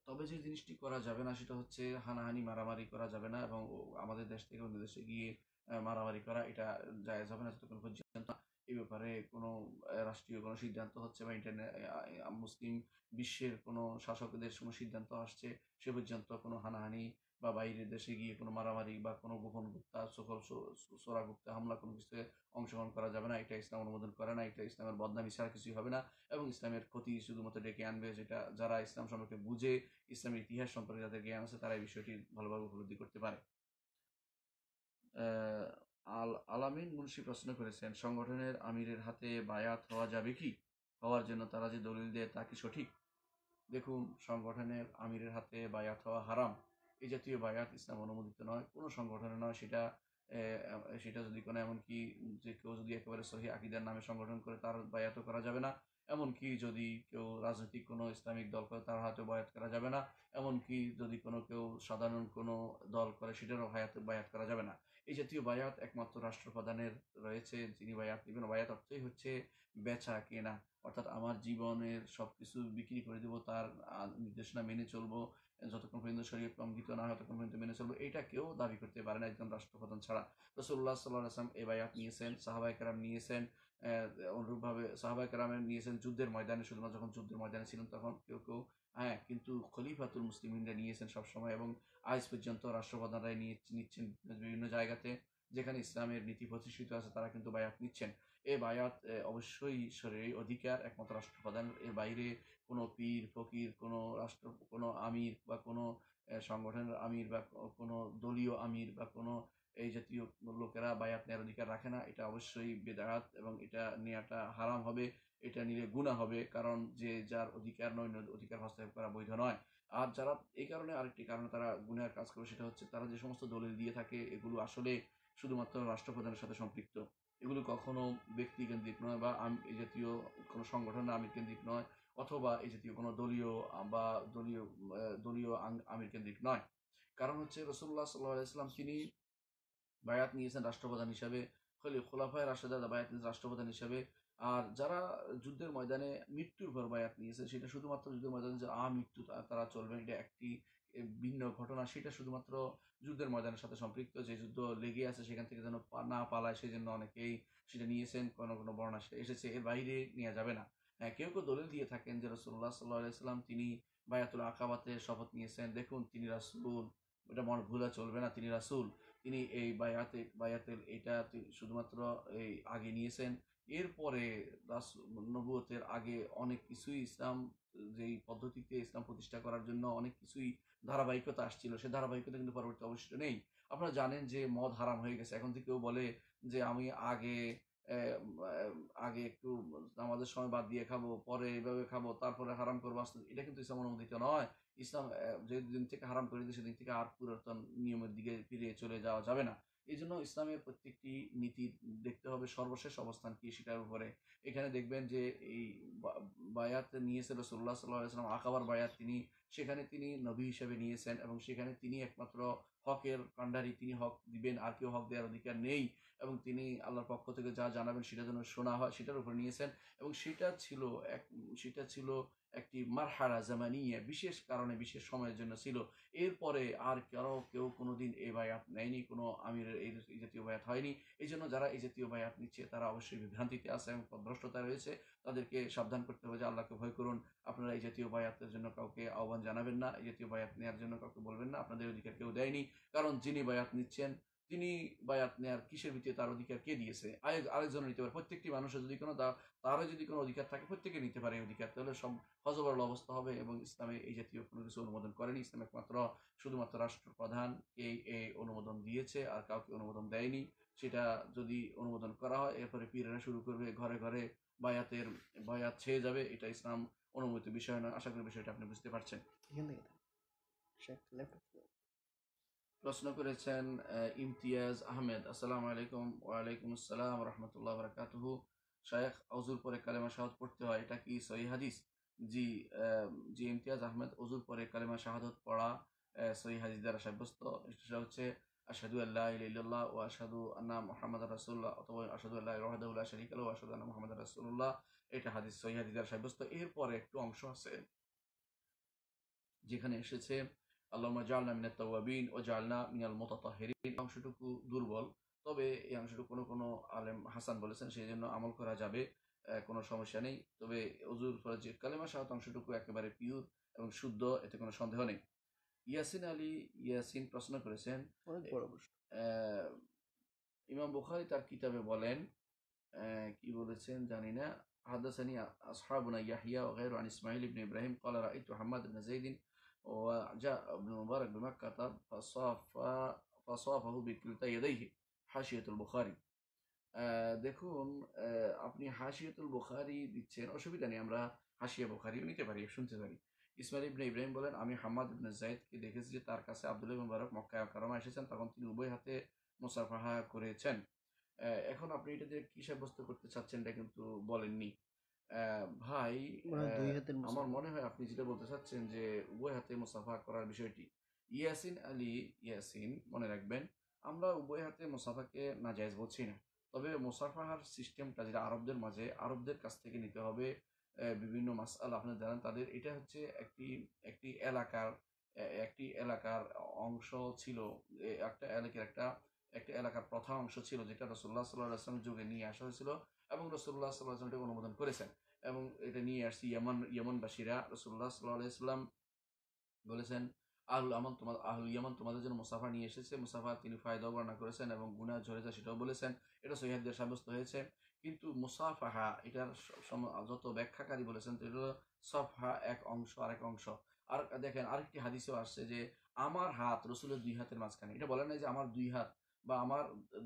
তবে যে জিনিসটি করা যাবে না সেটা হচ্ছে হানাহানি মারামারি করা যাবে না এবং আমাদের দেশ থেকে অন্য দেশে গিয়ে মারামারি করা এটা যায় যাবে না যতক্ষণ পর্যন্ত এই ব্যাপারে কোনো রাষ্ট্রীয় কোনো সিদ্ধান্ত হচ্ছে বা ইন্টারনেট মুসলিম বিশ্বের কোনো শাসকদের কোনো সিদ্ধান্ত আসছে সে পর্যন্ত কোনো হানাহানি বা বাইরের দেশে গিয়ে কোনো মারামারি বা কোনো গোপন গুপ্তা সকল সোরা গুপ্তা হামলা কোনো কিছুতে অংশগ্রহণ করা যাবে না এটা ইসলাম অনুমোদন করে না এটা ইসলামের বদনামী ছাড়া কিছুই হবে না এবং ইসলামের ক্ষতি শুধুমাত্র ডেকে আনবে যেটা যারা ইসলাম সম্পর্কে বুঝে ইসলামের ইতিহাস সম্পর্কে যাদের জ্ঞান আছে তারা এই বিষয়টি ভালোভাবে উপলব্ধি করতে পারে আল আলামিন মুন্সি প্রশ্ন করেছেন সংগঠনের আমিরের হাতে বায়াত হওয়া যাবে কি হওয়ার জন্য তারা যে দলিল দেয় তা কি সঠিক দেখুন সংগঠনের আমিরের হাতে বায়াত হওয়া হারাম এই জাতীয় বায়াত ইসলাম অনুমোদিত নয় কোনো সংগঠনে নয় সেটা সেটা যদি কোনো এমনকি যে কেউ যদি একেবারে সহি আকিদার নামে সংগঠন করে তার বায়াত করা যাবে না এমনকি যদি কেউ রাজনৈতিক কোনো ইসলামিক দল করে তার হাতে বায়াত করা যাবে না এমনকি যদি কোনো কেউ সাধারণ কোনো দল করে সেটারও হায়াত বায়াত করা যাবে না এই জাতীয় বায়াত একমাত্র রাষ্ট্রপ্রধানের রয়েছে যিনি বায়াত নেবেন বায়াত অর্থই হচ্ছে বেচা কেনা অর্থাৎ আমার জীবনের সব কিছু বিক্রি করে দেব তার নির্দেশনা মেনে চলবো যতক্ষণ পর্যন্ত শরীর কঙ্কিত না হয় ততক্ষণ পর্যন্ত মেনে চলবো এটা কেউ দাবি করতে পারে না একজন রাষ্ট্রপ্রধান ছাড়া রসুল্লাহ সাল্লাহ আসলাম এ বায়াত নিয়েছেন সাহাবাইকার নিয়েছেন অনুরূপভাবে সাহাবাই কারামের নিয়েছেন যুদ্ধের ময়দানে শুধুমাত্র যখন যুদ্ধের ময়দানে ছিলেন তখন কেউ কেউ হ্যাঁ কিন্তু খলিফাতুল মুসলিমরা নিয়েছেন সবসময় এবং আজ পর্যন্ত রাষ্ট্রপ্রধানরাই নিয়ে নিচ্ছেন বিভিন্ন জায়গাতে যেখানে ইসলামের নীতি প্রতিষ্ঠিত আছে তারা কিন্তু বায়াত নিচ্ছেন এ বায়াত অবশ্যই শরীরের অধিকার একমাত্র রাষ্ট্রপ্রধান এর বাইরে কোনো পীর ফকির কোনো রাষ্ট্র কোনো আমির বা কোনো সংগঠনের আমির বা কোনো দলীয় আমির বা কোনো এই জাতীয় লোকেরা বায়াত নেওয়ার অধিকার রাখে না এটা অবশ্যই বেদাহাত এবং এটা নেওয়াটা হারাম হবে এটা নিলে গুণা হবে কারণ যে যার অধিকার নয় অধিকার হস্তক্ষেপ করা বৈধ নয় আর যারা এই কারণে আরেকটি কারণে তারা গুণার কাজ করে সেটা হচ্ছে তারা যে সমস্ত দলিল দিয়ে থাকে এগুলো আসলে শুধুমাত্র রাষ্ট্রপ্রধানের সাথে সম্পৃক্ত এগুলো কখনো ব্যক্তিকেন্দ্রিক নয় বা আমি এ জাতীয় কোনো সংগঠন আমির কেন্দ্রিক নয় অথবা এ জাতীয় কোনো দলীয় বা দলীয় দলীয় আমির কেন্দ্রিক নয় কারণ হচ্ছে রসুল্লাহ সাল্লাহ ইসলাম তিনি বায়াত নিয়েছেন রাষ্ট্রপ্রধান হিসাবে খলি খোলাফায় রাষ্ট্রদার বায়াত নিয়েছেন রাষ্ট্রপ্রধান হিসাবে আর যারা যুদ্ধের ময়দানে মৃত্যুর পর বায়াত নিয়েছে সেটা শুধুমাত্র যুদ্ধের ময়দানে যে আ মৃত্যু তারা চলবে এটা একটি ভিন্ন ঘটনা সেটা শুধুমাত্র যুদ্ধের ময়দানের সাথে সম্পৃক্ত যে যুদ্ধ লেগে আছে সেখান থেকে যেন না পালায় সেই জন্য অনেকেই সেটা নিয়েছেন কোনো কোনো বর্ণা এসেছে এর বাইরে নেওয়া যাবে না হ্যাঁ কেউ কেউ দলিল দিয়ে থাকেন যে রসুল্লাহ সাল্লাহ তিনি বায়াতুল আকাবাতে শপথ নিয়েছেন দেখুন তিনি রাসুল এটা মন ভুলা চলবে না তিনি রাসুল তিনি এই বায়াতে বায়াতের এটা শুধুমাত্র এই আগে নিয়েছেন এরপরে নবুয়তের আগে অনেক কিছুই ইসলাম যেই পদ্ধতিতে ইসলাম প্রতিষ্ঠা করার জন্য অনেক কিছুই ধারাবাহিকতা আসছিল সে ধারাবাহিকতা কিন্তু পরবর্তী অবশিষ্ট নেই আপনারা জানেন যে মদ হারাম হয়ে গেছে এখন যে কেউ বলে যে আমি আগে আগে একটু আমাদের সময় বাদ দিয়ে খাবো পরে এইভাবে খাবো তারপরে হারাম করবো আসতে এটা কিন্তু ইসলাম অনুমোদিত নয় ইসলাম যেদিন থেকে হারাম করে দিয়েছে সেদিন থেকে আর পুরাতন নিয়মের দিকে ফিরে চলে যাওয়া যাবে না এই জন্য ইসলামের প্রত্যেকটি নীতি দেখতে হবে সর্বশেষ অবস্থান কি সেটার উপরে এখানে দেখবেন যে এই বায়াত রসুল্লাহ সাল্লাহ ইসলাম আকাবার বায়াত তিনি সেখানে তিনি নবী হিসেবে নিয়েছেন এবং সেখানে তিনি একমাত্র হকের কান্ডারি তিনি হক দিবেন আর কেউ হক দেওয়ার অধিকার নেই এবং তিনি আল্লাহর পক্ষ থেকে যা জানাবেন সেটা যেন শোনা হয় সেটার উপরে নিয়েছেন এবং সেটা ছিল এক সেটা ছিল একটি মারহারা নিয়ে বিশেষ কারণে বিশেষ সময়ের জন্য ছিল এরপরে আর কারো কেউ কোনো দিন এই বায়াত নেয়নি কোনো আমিরের এই জাতীয় বায়াত হয়নি এই জন্য যারা এই জাতীয় বায়াত নিচ্ছে তারা অবশ্যই বিভ্রান্তিতে আছে এবং ভ্রষ্টতা রয়েছে তাদেরকে সাবধান করতে হবে যে আল্লাহকে ভয় করুন আপনারা এই জাতীয় বায়াতের জন্য কাউকে আহ্বান জানাবেন না এই জাতীয় বায়াত নেওয়ার জন্য কাউকে বলবেন না আপনাদের অধিকার কেউ দেয়নি কারণ যিনি বায়াত নিচ্ছেন তিনি বা আপনি আর কিসের ভিত্তিতে তার অধিকার কে দিয়েছে আরেকজন নিতে পারে প্রত্যেকটি মানুষের যদি কোনো তারও যদি কোনো অধিকার থাকে প্রত্যেকে নিতে পারে অধিকার তাহলে সব হজবরল অবস্থা হবে এবং ইসলামে এই জাতীয় কোনো কিছু অনুমোদন করেনি ইসলাম একমাত্র শুধুমাত্র রাষ্ট্রপ্রধান এই অনুমোদন দিয়েছে আর কাউকে অনুমোদন দেয়নি সেটা যদি অনুমোদন করা হয় এরপরে পীরেরা শুরু করবে ঘরে ঘরে বায়াতের বায়াত ছেয়ে যাবে এটা ইসলাম অনুমোদিত বিষয় নয় আশা করি বিষয়টা আপনি বুঝতে পারছেন ইয়ে প্রশ্ন করেছেন ইমতিয়াজ আহমেদ আসসালামু আলাইকুম ওয়ালাইকুম আসসালাম রহমতুল্লাহ বরকাতহ শায়েখ অজুর পরে কালেমা শাহাদ পড়তে হয় এটা কি সহি হাদিস জি জি ইমতিয়াজ আহমেদ অজুর পরে কালেমা শাহাদত পড়া সহি হাদিস দ্বারা সাব্যস্ত সেটা হচ্ছে আশাদু আল্লাহ ইল্লাহ ও আশাদু আন্না মোহাম্মদ রাসুল্লাহ অথবা আশাদু আল্লাহ রহাদুল্লাহ শরিক আল্লাহ আশাদু আন্না মোহাম্মদ রাসুল্লাহ এটা হাদিস সহি হাদিস দ্বারা সাব্যস্ত এরপরে একটু অংশ আছে যেখানে এসেছে আল্লাহ জালনা মিনা তাওয়াবিন ও জালনা মিনাল মোতাতাহিরিন অংশটুকু দুর্বল তবে এই অংশটুকু কোনো কোনো আলেম হাসান বলেছেন সেই জন্য আমল করা যাবে কোনো সমস্যা নেই তবে অজুর ফরাজ যে কালেমা সাহাত অংশটুকু একেবারে পিওর এবং শুদ্ধ এতে কোনো সন্দেহ নেই ইয়াসিন আলী ইয়াসিন প্রশ্ন করেছেন ইমাম বুখারি তার কিতাবে বলেন কি বলেছেন জানি না হাদাসানি আসহাবুনা ইয়াহিয়া ওগাইর আন ইসমাইল ইবন ইব্রাহিম কলার রাইতু হাম্মাদ ইবনে وجاء ابن مبارك بمكة فصاف فصافه بكلتا يديه হাসিয়ত বুখারি দেখুন আপনি হাসিয়তুল বুখারি দিচ্ছেন অসুবিধা নেই আমরা হাসিয়া বুখারিও নিতে পারি শুনতে পারি ইসমাইল ইবনে ইব্রাহিম বলেন আমি হাম্মাদ ইবনে জায়দকে দেখেছি যে তার কাছে আব্দুল মুবারক মক্কায় কারমা এসেছেন তখন তিনি উভয় হাতে মুসাফাহা করেছেন এখন আপনি এটা দিয়ে কী সাব্যস্ত করতে চাচ্ছেন এটা কিন্তু বলেননি ভাই আমার মনে হয় আপনি যেটা বলতে চাচ্ছেন যে উভয় হাতে মুসাফা করার বিষয়টি ইয়াসিন আলী ইয়াসিন মনে রাখবেন আমরা উভয় হাতে মুসাফাকে বলছি না তবে মুসাফাহার সিস্টেমটা যেটা আরবদের মাঝে আরবদের কাছ থেকে নিতে হবে বিভিন্ন মাসাল আপনি জানেন তাদের এটা হচ্ছে একটি একটি এলাকার একটি এলাকার অংশ ছিল একটা এলাকার একটা একটা এলাকার প্রথা অংশ ছিল যেটা রসোল্লা সাল্লাহ আসলামের যুগে নিয়ে আসা হয়েছিল এবং রসুল্লাহ সাল্লাহ আসলাম অনুমোদন করেছেন এবং এটা নিয়ে আসছি ইয়ামান ইয়ামানবাসীরা রসুল্লাহ সাল্লাহাম ইসলাম বলেছেন আহুল আমান তোমার আহুল ইয়ামান তোমাদের জন্য মুসাফা নিয়ে এসেছে মুসাফা তিনি ফায়দা বর্ণনা করেছেন এবং গুনা ঝরে যা সেটাও বলেছেন এটা সহিহাদদের সাব্যস্ত হয়েছে কিন্তু মুসাফাহা এটার যত ব্যাখ্যাকারী বলেছেন তো এটা সফহা এক অংশ আর এক অংশ আর দেখেন আরেকটি হাদিসেও আসছে যে আমার হাত রসুলের দুই হাতের মাঝখানে এটা বলে নাই যে আমার দুই হাত বা আমার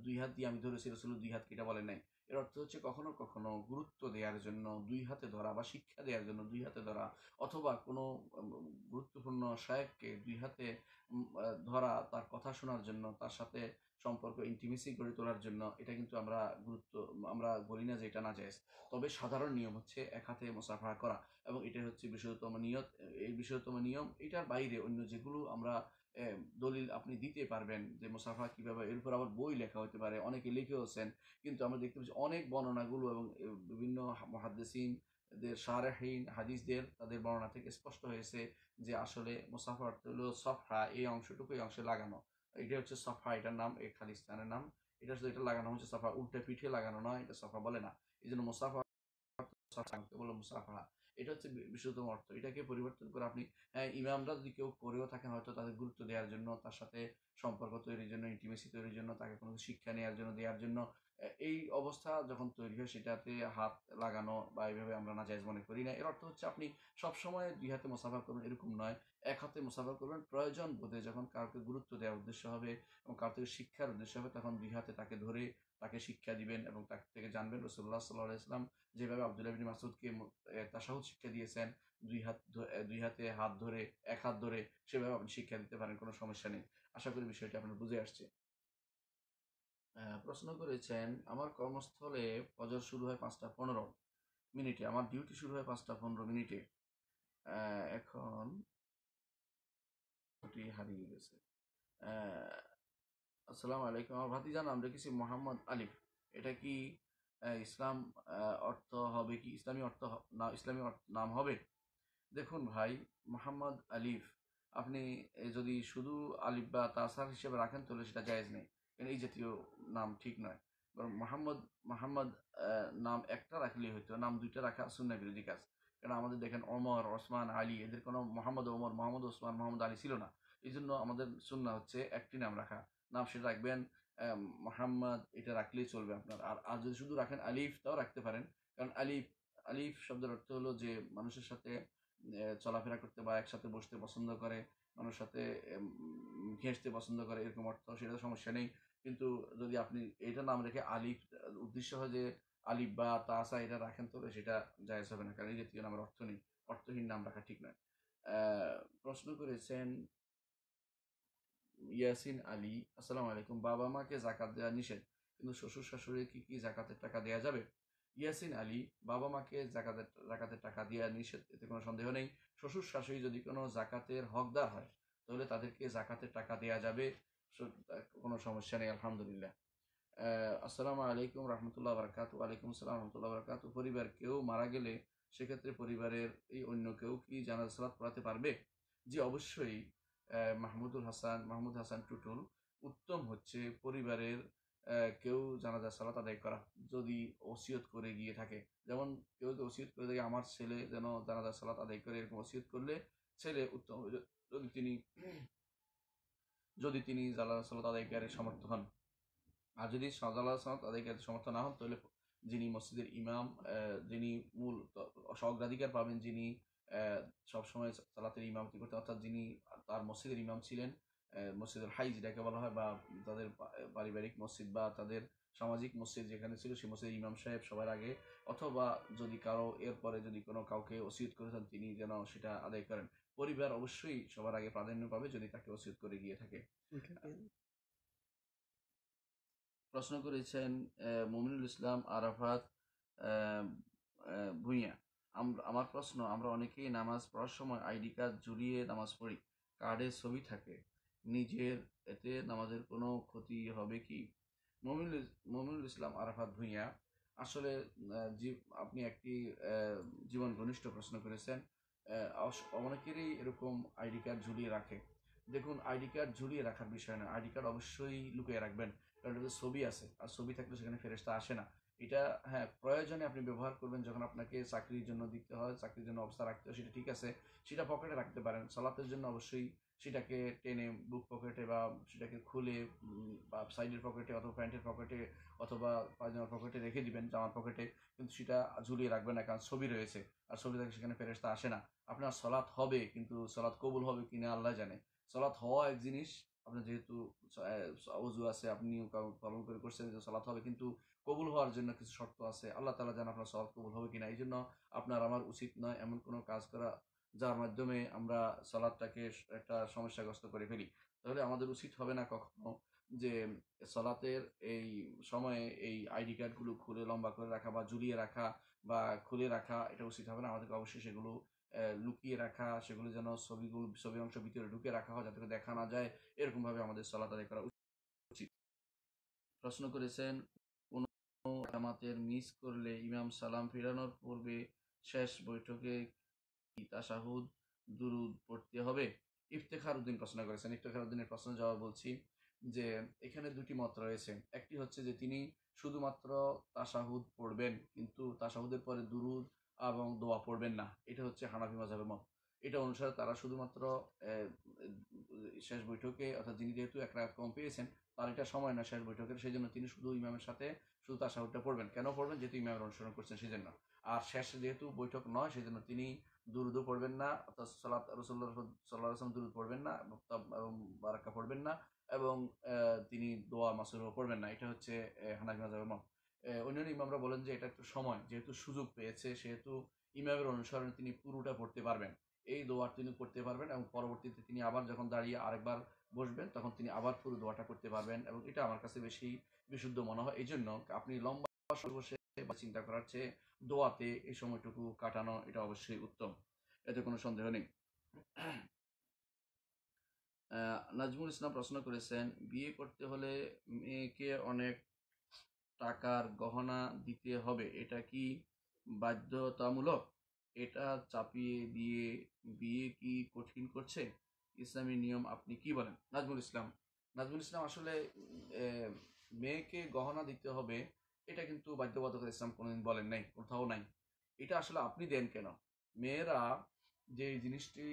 দুই হাত দিয়ে আমি ধরেছি রসুলের দুই হাতকে এটা বলে নাই এর অর্থ হচ্ছে কখনো কখনো গুরুত্ব দেওয়ার জন্য দুই হাতে ধরা বা শিক্ষা দেওয়ার জন্য দুই হাতে ধরা অথবা কোনো গুরুত্বপূর্ণ শায়েককে দুই হাতে ধরা তার কথা শোনার জন্য তার সাথে সম্পর্ক ইন্টিমেসি গড়ে তোলার জন্য এটা কিন্তু আমরা গুরুত্ব আমরা বলি না যে এটা না যায় তবে সাধারণ নিয়ম হচ্ছে এক হাতে মুসাফা করা এবং এটা হচ্ছে বিশেষতম নিয়ত এই বিশেষতম নিয়ম এটার বাইরে অন্য যেগুলো আমরা দলিল আপনি দিতে পারবেন যে মুসাফা কীভাবে এর উপর আবার বই লেখা হতে পারে অনেকে লিখেওছেন কিন্তু আমরা দেখতে পাচ্ছি অনেক বর্ণনাগুলো এবং বিভিন্ন দের সারাহীন হাদিসদের তাদের বর্ণনা থেকে স্পষ্ট হয়েছে যে আসলে মুসাফা হলো সফরা এই অংশটুকু এই অংশে লাগানো এটা হচ্ছে সফা এটার নাম এই খালিস্তানের নাম এটা শুধু এটা লাগানো হচ্ছে সফা উল্টে পিঠে লাগানো নয় এটা সফা বলে না এই জন্য মুসাফা বলে মুসাফা এটা হচ্ছে বিশুদ্ধতম অর্থ এটাকে পরিবর্তন করে আপনি হ্যাঁ, ইমামরা যদি কেউ করেও থাকেন হয়তো তাদের গুরুত্ব দেওয়ার জন্য তার সাথে সম্পর্ক তৈরির জন্য ইন্টিমেসি তৈরির জন্য তাকে কোনো শিক্ষা নেওয়ার জন্য দেওয়ার জন্য এই অবস্থা যখন তৈরি হয় সেটাতে হাত লাগানো বা এইভাবে আমরা নাজায়জ মনে করি না এর অর্থ হচ্ছে আপনি সবসময় দুই হাতে মুসাফা করবেন এরকম নয় এক হাতে মুসাফা করবেন প্রয়োজন বোধে যখন কাউকে গুরুত্ব দেওয়ার উদ্দেশ্য হবে এবং কাউকে থেকে শিক্ষার উদ্দেশ্য হবে তখন দুই হাতে তাকে ধরে তাকে শিক্ষা দিবেন এবং তার থেকে জানবেন রসুল্লাহ সাল্লাহ ইসলাম যেভাবে আবদুল্লাহ বিন মাসুদকে তাসাহুদ শিক্ষা দিয়েছেন দুই হাত দুই হাতে হাত ধরে এক হাত ধরে সেভাবে আপনি শিক্ষা দিতে পারেন কোনো সমস্যা নেই আশা করি বিষয়টি আপনার বুঝে আসছে প্রশ্ন করেছেন আমার কর্মস্থলে ফজর শুরু হয় পাঁচটা পনেরো মিনিটে আমার ডিউটি শুরু হয় পাঁচটা পনেরো মিনিটে এখন হারিয়ে গেছে আসসালামু আলাইকুম আমার ভাতিজান আমরা কিছু মোহাম্মদ আলিফ এটা কি ইসলাম অর্থ হবে কি ইসলামী অর্থ না ইসলামী নাম হবে দেখুন ভাই মোহাম্মদ আলিফ আপনি যদি শুধু আলিফ বা তাসার হিসেবে রাখেন তাহলে সেটা জায়েজ নেই কেন এই জাতীয় নাম ঠিক নয় বরং মোহাম্মদ মোহাম্মদ নাম একটা রাখলেই হতো নাম দুইটা রাখা শূন্য বিরোধী কাজ কারণ আমাদের দেখেন ওমর ওসমান আলী এদের কোনো মোহাম্মদ ওমর মোহাম্মদ ওসমান মোহাম্মদ আলী ছিল না এই জন্য আমাদের শূন্য হচ্ছে একটি নাম রাখা নাম সেটা রাখবেন মোহাম্মদ এটা রাখলেই চলবে আপনার আর আর যদি শুধু রাখেন আলিফ তাও রাখতে পারেন কারণ আলিফ আলিফ শব্দের অর্থ হলো যে মানুষের সাথে চলাফেরা করতে বা একসাথে বসতে পছন্দ করে মানুষের সাথে ঘেঁচতে পছন্দ করে এরকম অর্থ সেটা সমস্যা নেই কিন্তু যদি আপনি এটা নাম রেখে আলিফ উদ্দেশ্য হয় যে আলিফ বা তাসা এটা রাখেন তবে সেটা জায়জ হবে না কারণ এই জাতীয় নামের অর্থ নেই অর্থহীন নাম রাখা ঠিক নয় প্রশ্ন করেছেন ইয়াসিন আলী আসসালামু আলাইকুম বাবা মাকে জাকাত দেওয়া নিষেধ কিন্তু শ্বশুর শাশুড়ি কি কি জাকাতের টাকা দেওয়া যাবে ইয়াসিন আলী বাবা মাকে জাকাতের জাকাতের টাকা দেওয়া নিষেধ এতে কোনো সন্দেহ নেই শ্বশুর শাশুড়ি যদি কোনো জাকাতের হকদার হয় তাহলে তাদেরকে জাকাতের টাকা দেওয়া যাবে কোনো সমস্যা নেই আলহামদুলিল্লাহ আসসালামু আলাইকুম রহমতুল্লাহ বরকাত ওয়ালাইকুম আসসালাম রহমতুল্লাহ বরকাত পরিবার কেউ মারা গেলে সেক্ষেত্রে পরিবারের এই অন্য কেউ কি জানাজা সালাত পড়াতে পারবে জি অবশ্যই মাহমুদুল হাসান মাহমুদ হাসান টুটুল উত্তম হচ্ছে পরিবারের কেউ জানাজা সালাত আদায় করা যদি ওসিয়ত করে গিয়ে থাকে যেমন কেউ যদি ওসিয়ত করে থাকে আমার ছেলে যেন জানাজা সালাত আদায় করে এরকম ওসিয়ত করলে ছেলে উত্তম যদি তিনি যদি তিনি জালাজা সালাত আদায়কারের সমর্থ হন আর যদি জালাজা সালাত আদায়কারের সমর্থ না হন তাহলে যিনি মসজিদের ইমাম যিনি মূল অগ্রাধিকার পাবেন যিনি সবসময় সালাতের ইমামতি করতেন অর্থাৎ যিনি তার মসজিদের ইমাম ছিলেন মসজিদের হাই যেটাকে বলা হয় বা তাদের পারিবারিক মসজিদ বা তাদের সামাজিক মসজিদ যেখানে ছিল সেই মসজিদের ইমাম সাহেব সবার আগে অথবা যদি কারো এরপরে যদি কোনো কাউকে ওসিয়ত করেছেন তিনি যেন সেটা আদায় করেন পরিবার অবশ্যই সবার আগে প্রাধান্য পাবে যদি তাকে ওসিয়ত করে গিয়ে থাকে প্রশ্ন করেছেন মমিনুল ইসলাম আরাফাত ভূঁইয়া আমার প্রশ্ন আমরা অনেকেই নামাজ পড়ার সময় আইডি কার্ড জুড়িয়ে নামাজ পড়ি কার্ডে ছবি থাকে নিজের এতে নামাজের কোনো ক্ষতি হবে কি মমিনুল মমিনুল ইসলাম আরাফাত ভূঁইয়া আসলে আপনি একটি জীবন ঘনিষ্ঠ প্রশ্ন করেছেন অনেকেরই এরকম আইডি কার্ড ঝুলিয়ে রাখে দেখুন আইডি কার্ড ঝুলিয়ে রাখার বিষয় না আইডি কার্ড অবশ্যই লুকিয়ে রাখবেন কারণ ছবি আছে আর ছবি থাকলে সেখানে ফেরেস্তা আসে না এটা হ্যাঁ প্রয়োজনে আপনি ব্যবহার করবেন যখন আপনাকে চাকরির জন্য দিতে হয় চাকরির জন্য অবস্থা রাখতে হয় সেটা ঠিক আছে সেটা পকেটে রাখতে পারেন সালাতের জন্য অবশ্যই সেটাকে টেনে বুক পকেটে বা সেটাকে খুলে বা সাইডের পকেটে অথবা প্যান্টের পকেটে অথবা পাজামার পকেটে রেখে দিবেন জামার পকেটে কিন্তু সেটা ঝুলিয়ে রাখবেন না কারণ ছবি রয়েছে আর ছবি থাকে সেখানে ফেরেস্তা আসে না আপনার সলাৎ হবে কিন্তু সলাৎ কবুল হবে কিনা আল্লাহ জানে সলাৎ হওয়া এক জিনিস আপনার যেহেতু অজু আছে আপনি পালন করে করছেন যে সলাৎ হবে কিন্তু কবুল হওয়ার জন্য কিছু শর্ত আছে আল্লাহ তালা যেন আপনার সব কবুল হবে কিনা এই জন্য আপনার আমার উচিত নয় এমন কোনো কাজ করা যার মাধ্যমে আমরা সলাদটাকে একটা সমস্যাগ্রস্ত করে ফেলি তাহলে আমাদের উচিত হবে না কখনো যে সলাতের এই সময়ে এই আইডি কার্ডগুলো খুলে লম্বা করে রাখা বা ঝুলিয়ে রাখা বা খুলে রাখা এটা উচিত হবে না আমাদেরকে অবশ্যই সেগুলো লুকিয়ে রাখা সেগুলো যেন ছবিগুলো ছবি অংশ ভিতরে ঢুকে রাখা হয় যাতে দেখা না যায় এরকমভাবে আমাদের সলাত আদায় করা উচিত প্রশ্ন করেছেন জামাতের মিস করলে ইমাম সালাম ফিরানোর পূর্বে শেষ বৈঠকে তাসাহুদ দুরুদ পড়তে হবে ইফতেখার উদ্দিন প্রশ্ন করেছেন ইফতেখার উদ্দিনের প্রশ্ন জবাব বলছি যে এখানে দুটি মত রয়েছে একটি হচ্ছে যে তিনি শুধুমাত্র তাসাহুদ পড়বেন কিন্তু তাসাহুদের পরে দুরুদ এবং দোয়া পড়বেন না এটা হচ্ছে হানাফি মাজাবের মত এটা অনুসারে তারা শুধুমাত্র শেষ বৈঠকে অর্থাৎ যিনি যেহেতু এক রাত কম পেয়েছেন তার এটা সময় না শেষ বৈঠকের সেই জন্য তিনি শুধু ইমামের সাথে শুধু তাসাহুদটা পড়বেন কেন পড়বেন যেহেতু ইমামের অনুসরণ করছেন সেজন্য আর শেষ যেহেতু বৈঠক নয় সেজন্য তিনি দুরুদু পড়বেন না অর্থাৎ সালাত রসুল্লাহ সাল্লাহ আসলাম দুরুদ পড়বেন না এবং বারাক্কা পড়বেন না এবং তিনি দোয়া মাসুরও পড়বেন না এটা হচ্ছে হানাজ মাজার মত অন্যান্য ইমামরা বলেন যে এটা একটু সময় যেহেতু সুযোগ পেয়েছে সেহেতু ইমামের অনুসরণে তিনি পুরোটা পড়তে পারবেন এই দোয়া তিনি করতে পারবেন এবং পরবর্তীতে তিনি আবার যখন দাঁড়িয়ে আরেকবার বসবেন তখন তিনি আবার পুরো দোয়াটা করতে পারবেন এবং এটা আমার কাছে বেশি বিশুদ্ধ মনে হয় এই জন্য আপনি লম্বা বসে বা চিন্তা করার চেয়ে দোয়াতে এই সময়টুকু কাটানো এটা অবশ্যই উত্তম এতে কোনো সন্দেহ নেই নাজমুল ইসলাম প্রশ্ন করেছেন বিয়ে করতে হলে মেয়েকে অনেক টাকার গহনা দিতে হবে এটা কি বাধ্যতামূলক এটা চাপিয়ে দিয়ে বিয়ে কি কঠিন করছে ইসলামী নিয়ম আপনি কি বলেন নাজমুল ইসলাম নাজমুল ইসলাম আসলে মেয়েকে গহনা দিতে হবে এটা কিন্তু বাধ্যবাধকতা ইসলাম কোনোদিন বলেন নাই কোথাও নাই এটা আসলে আপনি দেন কেন মেয়েরা যে জিনিসটি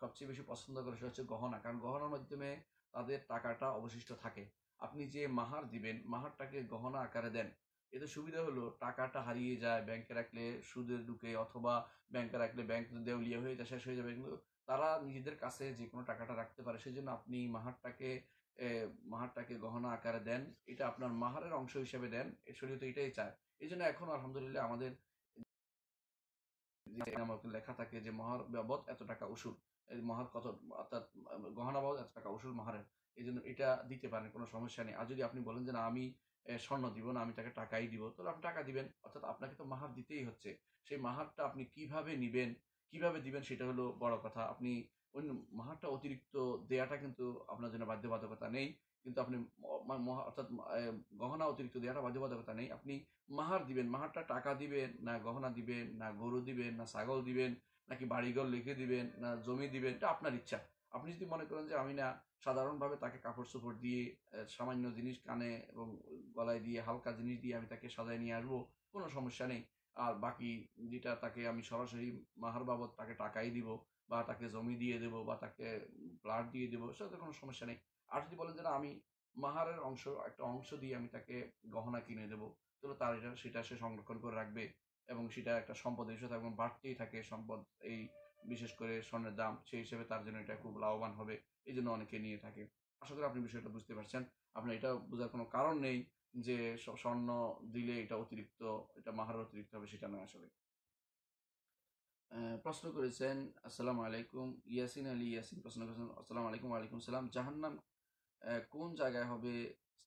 সবচেয়ে বেশি পছন্দ করে সেটা হচ্ছে গহনা কারণ গহনার মাধ্যমে তাদের টাকাটা অবশিষ্ট থাকে আপনি যে মাহার দিবেন মাহারটাকে গহনা আকারে দেন এতে সুবিধা হলো টাকাটা হারিয়ে যায় ব্যাংকে রাখলে সুদে ঢুকে অথবা ব্যাংকে রাখলে ব্যাংক দেউলিয়া হয়ে যায় শেষ হয়ে যাবে কিন্তু তারা নিজেদের কাছে যে কোনো টাকাটা রাখতে পারে সেই জন্য আপনি মাহারটাকে মাহারটাকে গহনা আকারে দেন এটা আপনার মাহারের অংশ হিসেবে দেন শরীর তো এটাই চায় এই জন্য এখন আলহামদুলিল্লাহ আমাদের লেখা থাকে যে মহার বাবদ এত টাকা ওষুধ মহার কত অর্থাৎ গহনা বাবদ এত টাকা ওষুধ মহারের এই জন্য এটা দিতে পারেন কোনো সমস্যা নেই আর যদি আপনি বলেন যে না আমি স্বর্ণ দিব না আমি তাকে টাকাই দিব তাহলে আপনি টাকা দিবেন অর্থাৎ আপনাকে তো মাহার দিতেই হচ্ছে সেই মাহারটা আপনি কিভাবে নিবেন কিভাবে দিবেন সেটা হলো বড় কথা আপনি অন্য মাহারটা অতিরিক্ত দেয়াটা কিন্তু আপনার জন্য বাধ্যবাধকতা নেই কিন্তু আপনি অর্থাৎ গহনা অতিরিক্ত দেওয়াটা বাধ্যবাধকতা নেই আপনি মাহার দিবেন মাহারটা টাকা দিবেন না গহনা দিবেন না গরু দিবেন না ছাগল দিবেন নাকি বাড়িঘর লিখে দিবেন না জমি দিবেন এটা আপনার ইচ্ছা আপনি যদি মনে করেন যে আমি না সাধারণভাবে তাকে কাপড় চোপড় দিয়ে সামান্য জিনিস কানে এবং গলায় দিয়ে হালকা জিনিস দিয়ে আমি তাকে সাজায় নিয়ে আসবো কোনো সমস্যা নেই আর বাকি যেটা তাকে আমি সরাসরি মাহার বাবদ তাকে টাকাই দিব বা তাকে জমি দিয়ে দেব বা তাকে প্লাট দিয়ে দেবো সেটাতে কোনো সমস্যা নেই আর যদি বলেন যে না আমি মাহারের অংশ একটা অংশ দিয়ে আমি তাকে গহনা কিনে দেবো তাহলে তার এটা সেটা সে সংরক্ষণ করে রাখবে এবং সেটা একটা সম্পদ হিসেবে এবং বাড়তেই থাকে সম্পদ এই বিশেষ করে স্বর্ণের দাম সেই হিসেবে তার জন্য এটা খুব লাভবান হবে এই জন্য অনেকে নিয়ে থাকে আশা করি আপনি বিষয়টা বুঝতে পারছেন আপনার এটা বোঝার কোনো কারণ নেই যে স্বর্ণ দিলে এটা অতিরিক্ত এটা মাহার অতিরিক্ত হবে সেটা নয় আসলে প্রশ্ন করেছেন আসসালাম আলাইকুম ইয়াসিন আলী ইয়াসিন প্রশ্ন করেছেন আসসালাম আলাইকুম আলাইকুম সালাম জাহান্নাম কোন জায়গায় হবে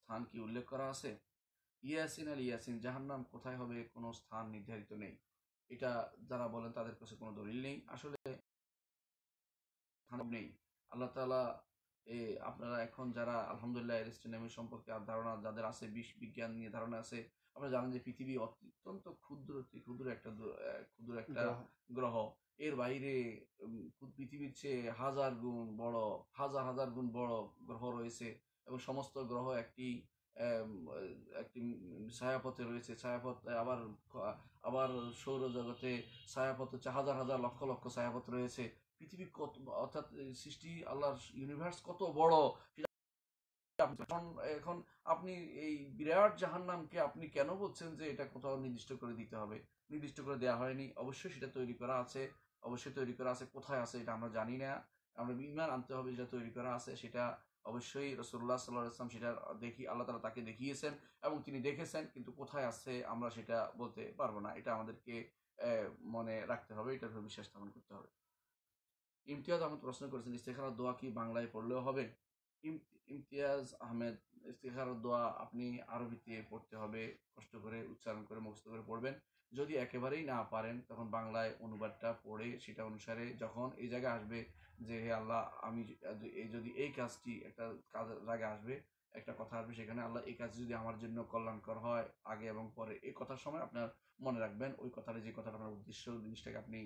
স্থান কি উল্লেখ করা আছে ইয়াসিন আলী ইয়াসিন জাহান্নাম কোথায় হবে কোনো স্থান নির্ধারিত নেই এটা যারা বলেন তাদের কাছে কোনো দলিল নেই আসলে নেই আল্লাহ তালা আপনারা এখন যারা আলহামদুলিল্লাহ এরিস্টেনামি সম্পর্কে ধারণা যাদের আছে বিশ বিজ্ঞান নিয়ে ধারণা আছে আমরা জানি যে পৃথিবী অত্যন্ত ক্ষুদ্র ক্ষুদ্র একটা ক্ষুদ্র একটা গ্রহ এর বাইরে পৃথিবীর চেয়ে হাজার গুণ বড় হাজার হাজার গুণ বড় গ্রহ রয়েছে এবং সমস্ত গ্রহ একটি একটি ছায়াপথে রয়েছে ছায়াপথ আবার আবার সৌরজগতে ছায়াপথ হচ্ছে হাজার হাজার লক্ষ লক্ষ ছায়াপথ রয়েছে পৃথিবী কত অর্থাৎ সৃষ্টি আল্লাহর ইউনিভার্স কত বড় এখন আপনি এই বিরাট জাহান নামকে আপনি কেন বলছেন যে এটা কোথাও নির্দিষ্ট করে দিতে হবে নির্দিষ্ট করে দেওয়া হয়নি অবশ্যই সেটা তৈরি করা আছে অবশ্যই তৈরি করা আছে কোথায় আছে এটা আমরা জানি না আমরা বিমান আনতে হবে যেটা তৈরি করা আছে সেটা অবশ্যই রসুল্লাহ সাল্লাহ ইসলাম সেটা দেখি আল্লাহ তালা তাকে দেখিয়েছেন এবং তিনি দেখেছেন কিন্তু কোথায় আছে আমরা সেটা বলতে পারবো না এটা আমাদেরকে মনে রাখতে হবে এটার উপর বিশ্বাস স্থাপন করতে হবে ইমতিয়াজ আমাকে প্রশ্ন করেছেন ইস্তেখারা দোয়া কি বাংলায় পড়লেও হবে ইমতিয়াজ আহমেদ ইফতিখার দোয়া আপনি আরবিতে পড়তে হবে কষ্ট করে উচ্চারণ করে মুখস্থ করে পড়বেন যদি একেবারেই না পারেন তখন বাংলায় অনুবাদটা পড়ে সেটা অনুসারে যখন এই জায়গায় আসবে যে হে আল্লাহ আমি এই যদি এই কাজটি একটা কাজ জায়গায় আসবে একটা কথা আসবে সেখানে আল্লাহ এই কাজ যদি আমার জন্য কল্যাণকর হয় আগে এবং পরে এই কথার সময় আপনার মনে রাখবেন ওই কথাটা যে কথাটা আপনার উদ্দেশ্য জিনিসটাকে আপনি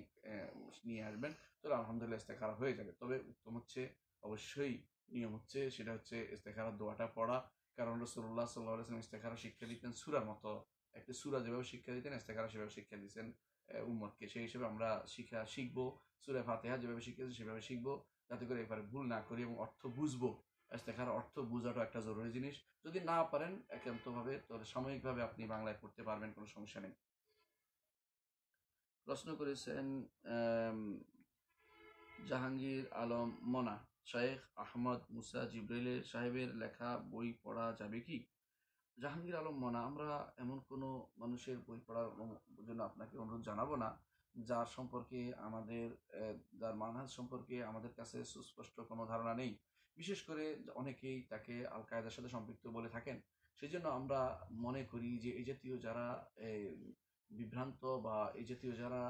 নিয়ে আসবেন তাহলে আলহামদুলিল্লাহ ইস্তেখারা হয়ে যাবে তবে উত্তম হচ্ছে অবশ্যই নিয়ম হচ্ছে সেটা হচ্ছে ইস্তেখারা দোয়াটা পড়া কারণ রসুল্লাহ সাল্লাহ ইস্তেখারা শিক্ষা দিতেন সুরার মতো একটি সুরা যেভাবে শিক্ষা দিতেন ইস্তেখারা সেভাবে শিক্ষা দিতেন উম্মতকে সেই হিসেবে আমরা শিখা শিখবো সুরা ফাতেহা যেভাবে শিখেছি সেভাবে শিখবো যাতে করে এবারে ভুল না করি এবং অর্থ বুঝবো ইস্তেখার অর্থ বুঝাটা একটা জরুরি জিনিস যদি না পারেন একান্তভাবে তাহলে সাময়িকভাবে আপনি বাংলায় পড়তে পারবেন কোনো সমস্যা নেই প্রশ্ন করেছেন জাহাঙ্গীর আলম মনা শায়েখ আহমদ মুসা জিব্রাইলের সাহেবের লেখা বই পড়া যাবে কি জাহাঙ্গীর আলম মনা আমরা এমন কোনো মানুষের বই পড়ার জন্য আপনাকে অনুরোধ জানাবো না যার সম্পর্কে আমাদের যার মানহাজ সম্পর্কে আমাদের কাছে সুস্পষ্ট কোনো ধারণা নেই বিশেষ করে অনেকেই তাকে আল কায়দার সাথে সম্পৃক্ত বলে থাকেন সেই জন্য আমরা মনে করি যে এই জাতীয় যারা বিভ্রান্ত বা এই জাতীয় যারা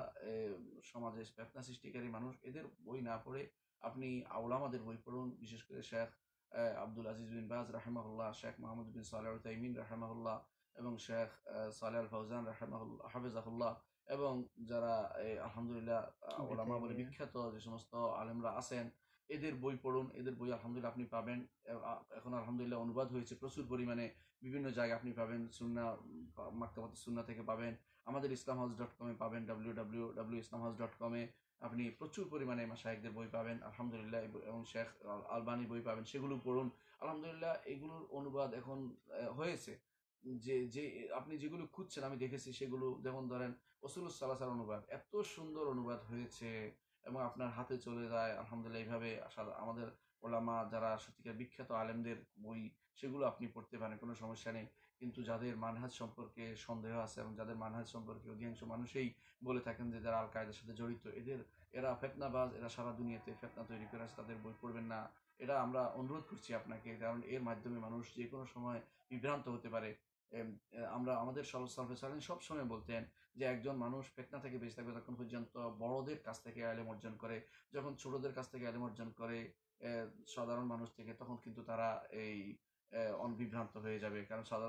সমাজে ফেতনা সৃষ্টিকারী মানুষ এদের বই না পড়ে আপনি আউলামাদের বই পড়ুন বিশেষ করে শেখ আব্দুল আজিজ বিন বাজ রাহেমাহুল্লাহ শেখ মাহমুদ বিন সালাহ তাইমিন রাহেমাহুল্লাহ এবং শেখ সালাহ ফৌজান রাহেমাহুল্লাহ হাফেজাহুল্লাহ এবং যারা আলহামদুলিল্লাহ ওলামা বলে বিখ্যাত যে সমস্ত আলেমরা আছেন এদের বই পড়ুন এদের বই আলহামদুলিল্লাহ আপনি পাবেন এখন আলহামদুলিল্লাহ অনুবাদ হয়েছে প্রচুর পরিমাণে বিভিন্ন জায়গায় আপনি পাবেন সুন্না মাক্তাবাত সুন্না থেকে পাবেন আমাদের ইসলাম হাউস ডট কমে পাবেন W W W Islam house dot কমে আপনি প্রচুর পরিমাণে মাসাহেকদের বই পাবেন আলহামদুলিল্লাহ এবং শেখ আলবানি বই পাবেন সেগুলো পড়ুন আলহামদুলিল্লাহ এগুলোর অনুবাদ এখন হয়েছে যে যে আপনি যেগুলো খুঁজছেন আমি দেখেছি সেগুলো যেমন ধরেন ওসুলুস সালাসার অনুবাদ এত সুন্দর অনুবাদ হয়েছে এবং আপনার হাতে চলে যায় আলহামদুলিল্লাহ এইভাবে আমাদের ওলামা যারা সত্যিকার বিখ্যাত আলেমদের বই সেগুলো আপনি পড়তে পারেন কোনো সমস্যা নেই কিন্তু যাদের মানহাজ সম্পর্কে সন্দেহ আছে এবং যাদের মানহাজ সম্পর্কে অধিকাংশ মানুষই বলে থাকেন যে যারা আল কায়দার সাথে জড়িত এদের এরা ফেতনাবাজ এরা সারা দুনিয়াতে ফেতনা তৈরি করে আছে তাদের বই পড়বেন না এটা আমরা অনুরোধ করছি আপনাকে কারণ এর মাধ্যমে মানুষ যে কোনো সময় বিভ্রান্ত হতে পারে আমরা আমাদের সর্বসার্ভেসালিন সবসময় বলতেন যে একজন মানুষ ফেতনা থেকে বেঁচে থাকবে তখন পর্যন্ত বড়দের কাছ থেকে আলেম অর্জন করে যখন ছোটদের কাছ থেকে আলেম অর্জন করে সাধারণ মানুষ থেকে তখন কিন্তু তারা এই অনবিভ্রান্ত হয়ে যাবে কারণ সাদা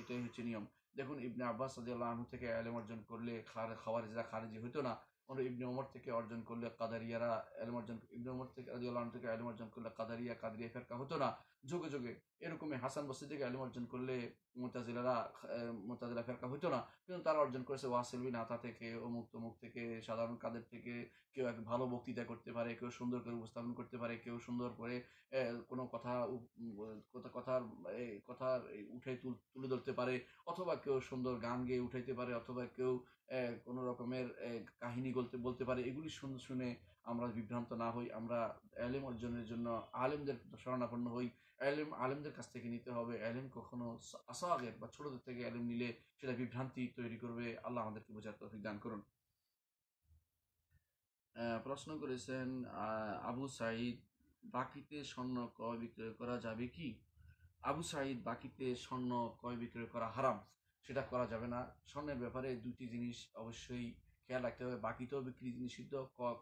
এটাই হচ্ছে নিয়ম দেখুন ইবনে আব্বাস সাদিয়াল্লাহ আনহু থেকে আলেম অর্জন করলে খার খাওয়ারিজরা খারিজি হতো না কোনো ইবনে ওমর থেকে অর্জন করলে কাদারিয়ারা আলেম অর্জন ইবনে ওমর থেকে থেকে আলেম অর্জন করলে কাদারিয়া কাদারিয়া ফেরকা হতো না যুগে যুগে এরকমই হাসান বসরি থেকে আলিম অর্জন করলে মোতাজিলারা মোতাজিলা ফেরকা হইতো না কিন্তু তারা অর্জন করেছে ওয়াসিল বিন আতা থেকে অমুক তমুক থেকে সাধারণ কাদের থেকে কেউ এক ভালো বক্তৃতা করতে পারে কেউ সুন্দর করে উপস্থাপন করতে পারে কেউ সুন্দর করে কোনো কথা কথার কথার উঠে তুলে ধরতে পারে অথবা কেউ সুন্দর গান গেয়ে উঠাইতে পারে অথবা কেউ কোনো রকমের কাহিনী বলতে বলতে পারে এগুলি শুনে আমরা বিভ্রান্ত না হই আমরা আলেম অর্জনের জন্য আলেমদের শরণাপন্ন হই এলেম আলেমদের কাছ থেকে নিতে হবে এলেম কখনো আসাগের বা ছোটদের থেকে এলেম নিলে সেটা বিভ্রান্তি তৈরি করবে আল্লাহ আমাদেরকে বোঝার তৌফিক দান করুন প্রশ্ন করেছেন আবু সাইদ বাকিতে স্বর্ণ ক্রয় বিক্রয় করা যাবে কি আবু সাইদ বাকিতে স্বর্ণ ক্রয় বিক্রয় করা হারাম সেটা করা যাবে না স্বর্ণের ব্যাপারে দুটি জিনিস অবশ্যই খেয়াল রাখতে হবে বাকিতেও বিক্রি নিষিদ্ধ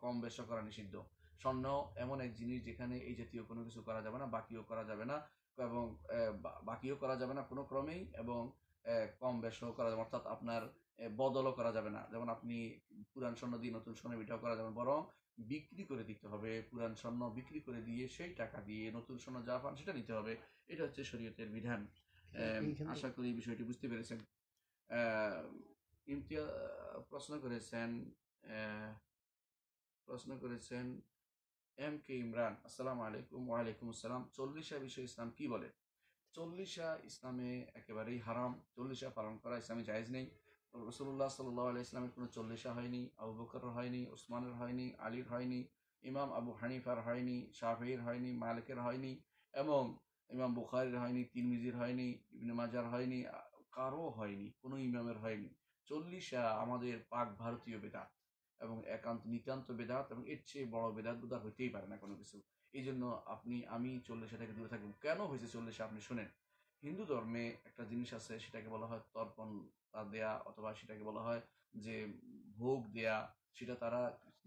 কম বেশ করা নিষিদ্ধ স্বর্ণ এমন এক জিনিস যেখানে এই জাতীয় কোনো কিছু করা যাবে না বাকিও করা যাবে না এবং বাকিও করা যাবে না কোনো ক্রমেই এবং কম বেশও করা যাবে অর্থাৎ আপনার বদলও করা যাবে না যেমন আপনি পুরান স্বর্ণ দিয়ে নতুন স্বর্ণ বিটাও করা যাবে বরং বিক্রি করে দিতে হবে পুরান স্বর্ণ বিক্রি করে দিয়ে সেই টাকা দিয়ে নতুন স্বর্ণ যা পান সেটা নিতে হবে এটা হচ্ছে শরীয়তের বিধান আশা করি বিষয়টি বুঝতে পেরেছেন ইমতিয়া প্রশ্ন করেছেন প্রশ্ন করেছেন এম কে ইমরান আসসালামু আলাইকুম ওয়ালাইকুম আসসালাম চল্লিশা বিষয়ে ইসলাম কি বলে চল্লিশা ইসলামে একেবারেই হারাম চল্লিশা পালন করা ইসলামে জায়েজ নেই রসুল্লাহ সাল্লাহ আলি ইসলামের কোনো চল্লিশা হয়নি আবু বকরের হয়নি ওসমানের হয়নি আলীর হয়নি ইমাম আবু হানিফার হয়নি শাহির হয়নি মালিকের হয়নি এবং ইমাম বুখারির হয়নি তিরমিজির হয়নি ইবনে মাজার হয়নি কারো হয়নি কোনো ইমামের হয়নি চল্লিশা আমাদের পাক ভারতীয় বেদা এবং একান্ত নিতান্ত বেদাত এবং এর চেয়ে বড় বেদাত উদার হইতেই পারে না কোনো কিছু এই জন্য আপনি আমি চল্লিশা থেকে দূরে থাকবো কেন হয়েছে চল্লিশা আপনি শোনেন হিন্দু ধর্মে একটা জিনিস আছে সেটাকে বলা হয় তর্পণ দেয়া অথবা সেটাকে বলা হয় যে ভোগ দেয়া সেটা তারা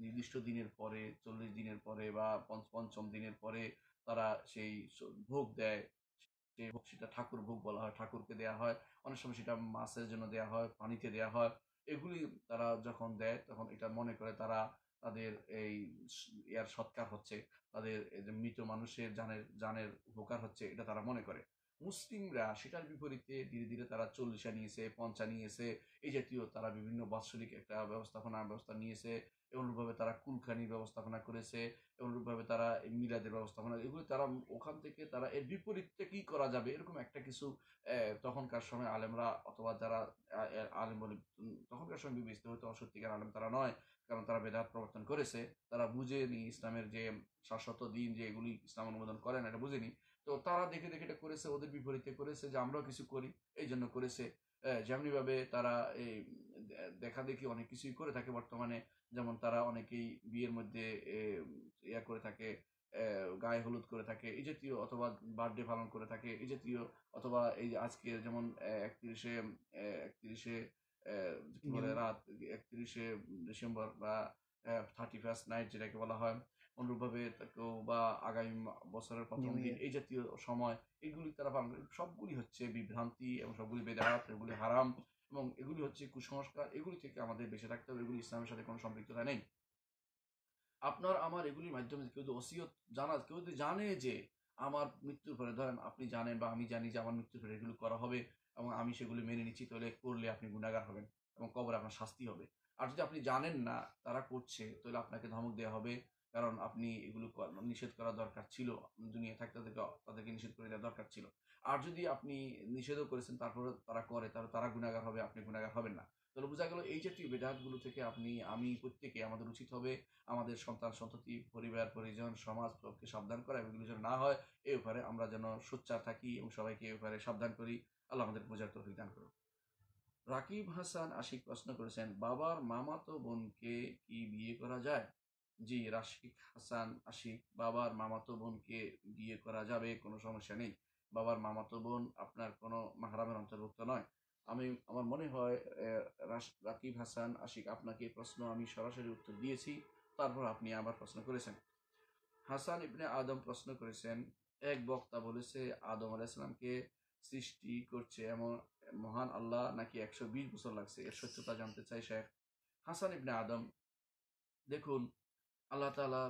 নির্দিষ্ট দিনের পরে চল্লিশ দিনের পরে বা পঞ্চম দিনের পরে তারা সেই ভোগ দেয় সেই ভোগ সেটা ঠাকুর ভোগ বলা হয় ঠাকুরকে দেয়া হয় অনেক সময় সেটা মাছের জন্য দেয়া হয় পানিতে দেয়া হয় এগুলি তারা যখন দেয় তখন এটা মনে করে তারা তাদের এই ইয়ার সৎকার হচ্ছে তাদের মৃত মানুষের জানের জানের উপকার হচ্ছে এটা তারা মনে করে মুসলিমরা সেটার বিপরীতে ধীরে ধীরে তারা চল্লিশা নিয়েছে পঞ্চা নিয়েছে এই জাতীয় তারা বিভিন্ন বাৎসরিক একটা ব্যবস্থাপনা ব্যবস্থা নিয়েছে এমনভাবে তারা কুলখানির ব্যবস্থাপনা করেছে এমনভাবে তারা মিলাদের ব্যবস্থাপনা এগুলো তারা ওখান থেকে তারা এর বিপরীতে কি করা যাবে এরকম একটা কিছু তখনকার সময় আলেমরা অথবা যারা আলেম বলে তখনকার সময় বিবেচিত হতো সত্যিকার আলেম তারা নয় কারণ তারা বেদাত প্রবর্তন করেছে তারা বুঝেনি ইসলামের যে শাশ্বত দিন যে এগুলি ইসলাম অনুমোদন করেন না এটা বুঝেনি তো তারা দেখে দেখে এটা করেছে ওদের বিপরীতে করেছে যে আমরাও কিছু করি এই জন্য করেছে যেমনিভাবে তারা এই দেখা দেখি অনেক কিছুই করে থাকে বর্তমানে যেমন তারা অনেকেই বিয়ের মধ্যে ইয়া করে থাকে গায়ে হলুদ করে থাকে এই জাতীয় অথবা বার্থডে পালন করে থাকে এই জাতীয় অথবা এই আজকে যেমন একত্রিশে একত্রিশে রাত একত্রিশে ডিসেম্বর বা থার্টি ফার্স্ট নাইট যেটাকে বলা হয় অনুরূপভাবে কেউ বা আগামী বছরের প্রথম ইয়ে। দিন এই জাতীয় সময় এগুলি তারা পালন করে সবগুলি হচ্ছে বিভ্রান্তি এবং সবগুলি বেদাত এগুলি হারাম এবং এগুলি হচ্ছে কুসংস্কার এগুলি থেকে আমাদের বেঁচে থাকতে হবে এগুলি ইসলামের সাথে কোনো সম্পৃক্ততা নেই আপনার আমার এগুলির মাধ্যমে কেউ যদি অসিয়ত জানা কেউ যদি জানে যে আমার মৃত্যুর পরে ধরেন আপনি জানেন বা আমি জানি যে আমার মৃত্যুর পরে এগুলো করা হবে এবং আমি সেগুলি মেনে নিচ্ছি তাহলে করলে আপনি গুণাগার হবেন এবং কবর আপনার শাস্তি হবে আর যদি আপনি জানেন না তারা করছে তাহলে আপনাকে ধমক দেওয়া হবে কারণ আপনি এগুলো নিষেধ করা দরকার ছিল দুনিয়া থাকতে তাদেরকে তাদেরকে নিষেধ করে দেওয়া দরকার ছিল আর যদি আপনি নিষেধও করেছেন তারপর তারা করে তাহলে তারা গুণাগার হবে আপনি গুণাগার হবেন না তাহলে বোঝা গেল এই জাতীয় বেদাতগুলো থেকে আপনি আমি প্রত্যেকে আমাদের উচিত হবে আমাদের সন্তান সন্ততি পরিবার পরিজন সমাজ সবকে সাবধান করা এগুলো যেন না হয় এই ব্যাপারে আমরা যেন সোচ্চার থাকি এবং সবাইকে এই ব্যাপারে সাবধান করি আল্লাহ আমাদের বোঝার তফিক দান করুন রাকিব হাসান আশিক প্রশ্ন করেছেন বাবার মামাতো বোনকে কি বিয়ে করা যায় জি রাশিক হাসান আশিক বাবার মামাতো বোনকে বিয়ে করা যাবে কোনো সমস্যা নেই বাবার মামাতো বোন আপনার কোনো মাহারামের অন্তর্ভুক্ত নয় আমি আমার মনে হয় রাকিব হাসান আশিক আপনাকে প্রশ্ন আমি সরাসরি উত্তর দিয়েছি তারপর আপনি আবার প্রশ্ন করেছেন হাসান ইবনে আদম প্রশ্ন করেছেন এক বক্তা বলেছে আদম আলাইসালামকে সৃষ্টি করছে এমন মহান আল্লাহ নাকি একশো বিশ বছর লাগছে এর সত্যতা জানতে চাই শেখ হাসান ইবনে আদম দেখুন আল্লাহ তালা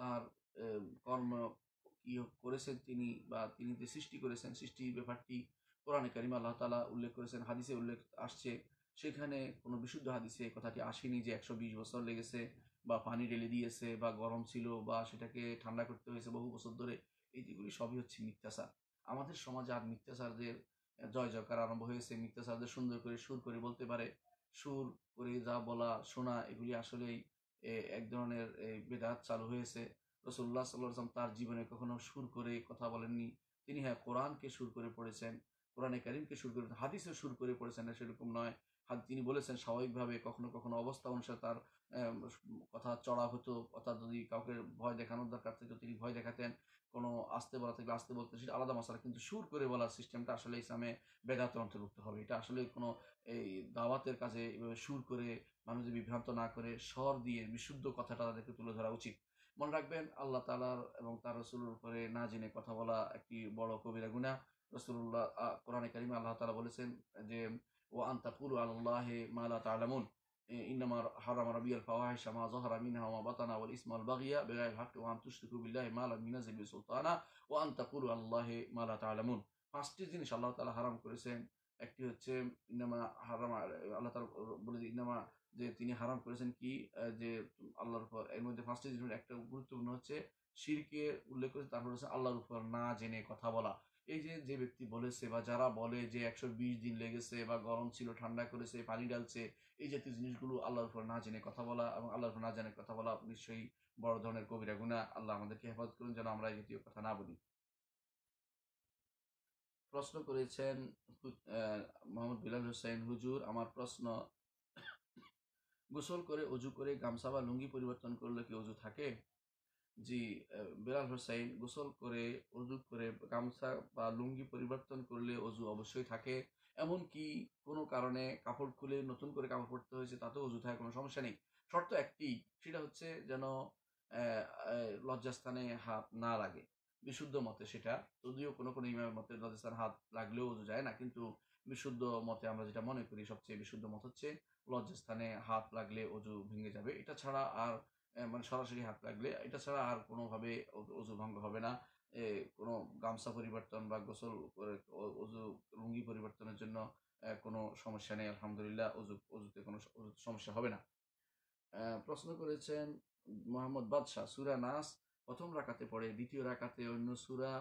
তার কর্ম ইয়োগ করেছেন তিনি বা তিনি যে সৃষ্টি করেছেন সৃষ্টি ব্যাপারটি কোরআনে কারিম আল্লাহ তালা উল্লেখ করেছেন হাদিসে উল্লেখ আসছে সেখানে কোনো বিশুদ্ধ হাদিসে কথাটি আসেনি যে একশো বিশ বছর লেগেছে বা পানি ঢেলে দিয়েছে বা গরম ছিল বা সেটাকে ঠান্ডা করতে হয়েছে বহু বছর ধরে এই যেগুলি সবই হচ্ছে মিথ্যাচার আমাদের সমাজে আর মিথ্যাচারদের জয় জয়কার আরম্ভ হয়েছে মিথ্যাচারদের সুন্দর করে সুর করে বলতে পারে সুর করে যা বলা শোনা এগুলি আসলেই এক ধরনের বেদাত চালু হয়েছে রসুল্লাহ সাল্লাম তার জীবনে কখনো সুর করে কথা বলেননি তিনি হ্যাঁ কোরআনকে সুর করে পড়েছেন কোরআনে করিমকে সুর করে হাদিসে সুর করে পড়েছেন সেরকম নয় তিনি বলেছেন স্বাভাবিকভাবে কখনো কখনো অবস্থা অনুসারে তার কথা চড়া হতো অর্থাৎ যদি কাউকে ভয় দেখানোর দরকার থাকতো তিনি ভয় দেখাতেন কোনো আসতে বলা থাকলে আসতে বলতে সেটা আলাদা মশালা কিন্তু সুর করে বলার সিস্টেমটা আসলে ইসলামে বেদাতে অন্তর্ভুক্ত হবে এটা আসলে কোনো এই দাওয়াতের কাজে সুর করে মানুষ বিভ্রান্ত না করে স্বর দিয়ে বিশুদ্ধ কথাটা তাদেরকে তুলে ধরা উচিত মনে রাখবেন আল্লাহ তালার এবং তার রসুলের উপরে না জেনে কথা বলা একটি বড় কবিরা গুণা রসুল্লাহ কোরআনে কারিমে আল্লাহ তালা বলেছেন যে ও আন্তাকুর আল্লাহ মালা তালামুন ইনামার হারাম রবি আল ফাওয়াহিশা মা জহরা মিনহা ওয়া বাতানা ওয়াল ইসমা বাগিয়া বিগাইর হক ও আন তুশরিকু বিল্লাহি মা লাম ইউনাজিল সুলতানা ও আন তাকুলু আল্লাহি মা লা তা'লামুন পাঁচটি জিনিস আল্লাহ তাআলা হারাম করেছেন একটি হচ্ছে ইনামা হারাম আল্লাহ তাআলা বলে ইনামা যে তিনি হারাম করেছেন কি যে আল্লাহর উপর এর মধ্যে ফার্স্টে একটা গুরুত্বপূর্ণ হচ্ছে শিরকে উল্লেখ করেছে তারপর হচ্ছে আল্লাহর উপর না জেনে কথা বলা এই যে যে ব্যক্তি বলেছে বা যারা বলে যে একশো বিশ দিন লেগেছে বা গরম ছিল ঠান্ডা করেছে পানি ডালছে এই জাতীয় জিনিসগুলো আল্লাহর উপর না জেনে কথা বলা এবং আল্লাহর উপর না জেনে কথা বলা নিশ্চয়ই বড় ধরনের কবিরা গুণা আল্লাহ আমাদেরকে হেফাজত করুন যেন আমরা এই জাতীয় কথা না বলি প্রশ্ন করেছেন মোহাম্মদ বিলাল হোসেন হুজুর আমার প্রশ্ন গোসল করে অজু করে গামছা বা লুঙ্গি পরিবর্তন করলে কি অজু থাকে জি বেলাল হোসাইন গোসল করে অজু করে গামছা বা লুঙ্গি পরিবর্তন করলে অজু অবশ্যই থাকে এমনকি কোনো কারণে কাপড় খুলে নতুন করে কাপড় পরতে হয়েছে তাতেও অজু থাকে কোনো সমস্যা নেই শর্ত একটি সেটা হচ্ছে যেন লজ্জাস্থানে হাত না লাগে বিশুদ্ধ মতে সেটা যদিও কোনো কোনো ইমামের মতে লজ্জাস্থানে হাত লাগলেও অজু যায় না কিন্তু বিশুদ্ধ মতে আমরা যেটা মনে করি সবচেয়ে বিশুদ্ধ মত হচ্ছে লজ্জাস্থানে হাত লাগলে অজু ভেঙে যাবে এটা ছাড়া আর মানে সরাসরি হাত লাগলে এটা ছাড়া আর কোনোভাবে অজু ভঙ্গ হবে না কোনো গামছা পরিবর্তন বা গোসল অজু লুঙ্গি পরিবর্তনের জন্য কোনো সমস্যা নেই আলহামদুলিল্লাহ অজু অজুতে কোনো সমস্যা হবে না প্রশ্ন করেছেন মোহাম্মদ বাদশাহ সুরা নাস প্রথম রাখাতে পড়ে দ্বিতীয় রাখাতে অন্য সুরা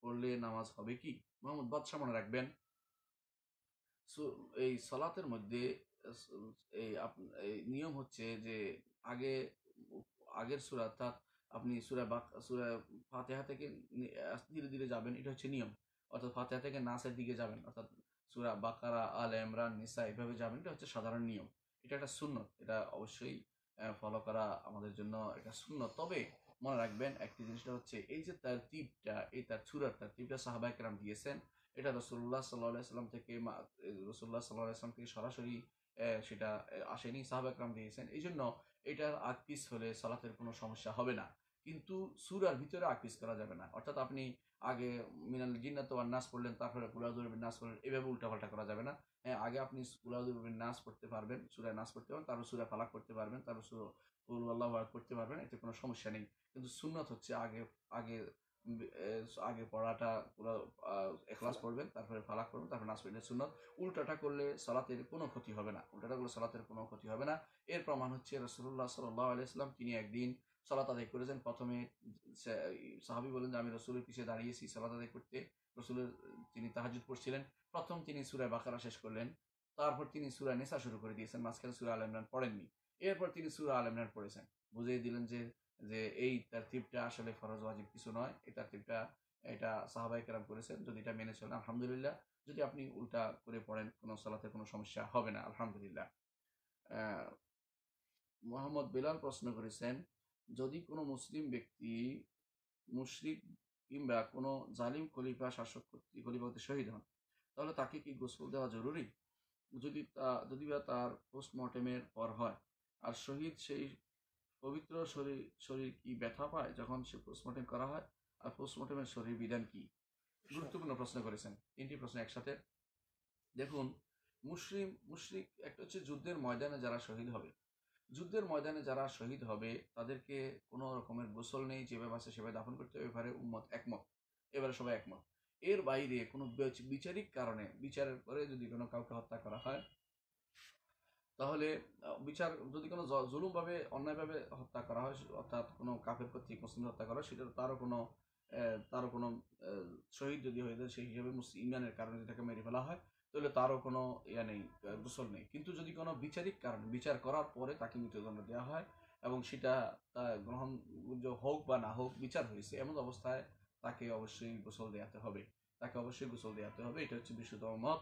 পড়লে নামাজ হবে কি মোহাম্মদ বাদশাহ মনে রাখবেন এই সলাতের মধ্যে এই নিয়ম হচ্ছে যে আগে আগের সুরা অর্থাৎ আপনি সুরা বাক সুরা ফাতেহা থেকে ধীরে ধীরে যাবেন এটা হচ্ছে নিয়ম অর্থাৎ ফাতেহা থেকে নাসের দিকে যাবেন অর্থাৎ সুরা বাকারা আল এমরান নিসা এভাবে যাবেন এটা হচ্ছে সাধারণ নিয়ম এটা একটা সুন্নত এটা অবশ্যই ফলো করা আমাদের জন্য এটা সুন্নত তবে মনে রাখবেন একটি জিনিসটা হচ্ছে এই যে তার তীপটা এই তার সুরার তার তীপটা সাহাবাহিকরাম দিয়েছেন এটা রসুল্লাহ সাল্লাহ সাল্লাম থেকে রসুল্লাহ সাল্লাহ সাল্লাম থেকে সরাসরি সেটা আসেনি সাহাবাকরাম দিয়েছেন এই জন্য এটার আকপিস হলে সালাতের কোনো সমস্যা হবে না কিন্তু সুরার ভিতরে আকপিস করা যাবে না অর্থাৎ আপনি আগে মিনাল জিন্নাত নাচ নাস পড়লেন তারপরে কুলাউদ্দিন নাচ পড়লেন এভাবে উল্টাপাল্টা করা যাবে না হ্যাঁ আগে আপনি কুলাউদ্দিন নাচ পড়তে পারবেন সুরা নাচ করতে পারবেন তারপর সুরা ফালাক করতে পারবেন তারপর সুর আল্লাহ পড়তে পারবেন এতে কোনো সমস্যা নেই কিন্তু সুন্নত হচ্ছে আগে আগে আগে পড়াটা পুরো এখলাস পড়বেন তারপরে ফালাক পড়বেন তারপরে নাচ পড়বেন সুন্নত উল্টাটা করলে সলাতের কোনো ক্ষতি হবে না উল্টাটা করলে সলাতের কোনো ক্ষতি হবে না এর প্রমাণ হচ্ছে রসুল্লাহ সাল্লাহ আলাইসলাম তিনি একদিন সলাত আদায় করেছেন প্রথমে সাহাবি বলেন যে আমি রসুলের পিছিয়ে দাঁড়িয়েছি সলাত আদায় করতে রসুলের তিনি তাহাজুদ পড়ছিলেন প্রথম তিনি সুরায় বাকারা শেষ করলেন তারপর তিনি সুরায় নেশা শুরু করে দিয়েছেন মাঝখানে সুরা আল ইমরান পড়েননি এরপর তিনি সুরা আল ইমরান পড়েছেন বুঝিয়ে দিলেন যে যে এই তারতিবটা আসলে ফরজ ওয়াজিব কিছু নয় এই তারতিবটা এটা সাহাবাই কেরাম করেছেন যদি এটা মেনে চলেন আলহামদুলিল্লাহ যদি আপনি উল্টা করে পড়েন কোনো সালাতে কোনো সমস্যা হবে না আলহামদুলিল্লাহ মোহাম্মদ বেলাল প্রশ্ন করেছেন যদি কোনো মুসলিম ব্যক্তি মুশরিক কিংবা কোনো জালিম খলিফা শাসক কর্তৃক খলিফাতে শহীদ হন তাহলে তাকে কি গোসল দেওয়া জরুরি যদি তা যদি বা তার পোস্টমর্টেমের পর হয় আর শহীদ সেই পবিত্র শরীর শরীর কি ব্যথা পায় যখন সে পোস্টমর্টম করা হয় আর পোস্টমর্টমের শরীর বিধান কি গুরুত্বপূর্ণ প্রশ্ন করেছেন তিনটি প্রশ্ন একসাথে দেখুন মুসলিম মুশরিক একটা হচ্ছে যুদ্ধের ময়দানে যারা শহীদ হবে যুদ্ধের ময়দানে যারা শহীদ হবে তাদেরকে কোনো রকমের গোসল নেই যেভাবে আছে সেভাবে দাফন করতে হবে এবারে উম্মত একমত এবারে সবাই একমত এর বাইরে কোনো বিচারিক কারণে বিচারের পরে যদি কোনো কাউকে হত্যা করা হয় তাহলে বিচার যদি কোনো জুলুমভাবে অন্যায়ভাবে হত্যা করা হয় অর্থাৎ কোনো কাফের কর্তৃক মুসলিম হত্যা করা হয় সেটা তারও কোনো তারও কোনো শহীদ যদি হয়ে যায় সেই হিসাবে মুসলিম ইমানের কারণে যেটাকে মেরে ফেলা হয় তাহলে তারও কোনো ইয়া নেই গোসল নেই কিন্তু যদি কোনো বিচারিক কারণ বিচার করার পরে তাকে মৃত্যুদণ্ড দেওয়া হয় এবং সেটা গ্রহণ হোক বা না হোক বিচার হয়েছে এমন অবস্থায় তাকে অবশ্যই গোসল দেওয়াতে হবে তাকে অবশ্যই গোসল দেওয়াতে হবে এটা হচ্ছে বিশুদ্ধ মত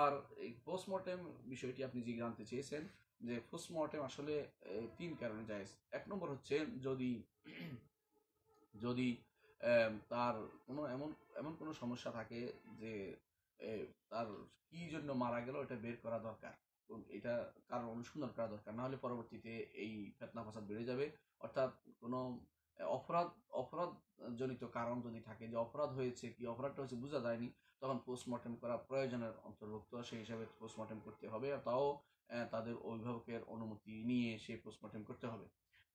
আর এই পোস্টমর্টেম বিষয়টি আপনি যে জানতে চেয়েছেন যে পোস্টমর্টেম আসলে তিন কারণে যায় এক নম্বর হচ্ছে যদি যদি তার কোনো এমন এমন কোনো সমস্যা থাকে যে তার কি জন্য মারা গেল এটা বের করা দরকার এটা কারণ অনুসন্ধান করা দরকার না হলে পরবর্তীতে এই ফেতনা ফসাদ বেড়ে যাবে অর্থাৎ কোনো অপরাধ অপরাধ জনিত কারণ যদি থাকে যে অপরাধ হয়েছে কি অপরাধটা হচ্ছে বোঝা যায়নি তখন পোস্টমর্টেম করা প্রয়োজনের অন্তর্ভুক্ত সেই হিসাবে পোস্টমর্টেম করতে হবে তাও তাদের অভিভাবকের অনুমতি নিয়ে সে পোস্টমর্টেম করতে হবে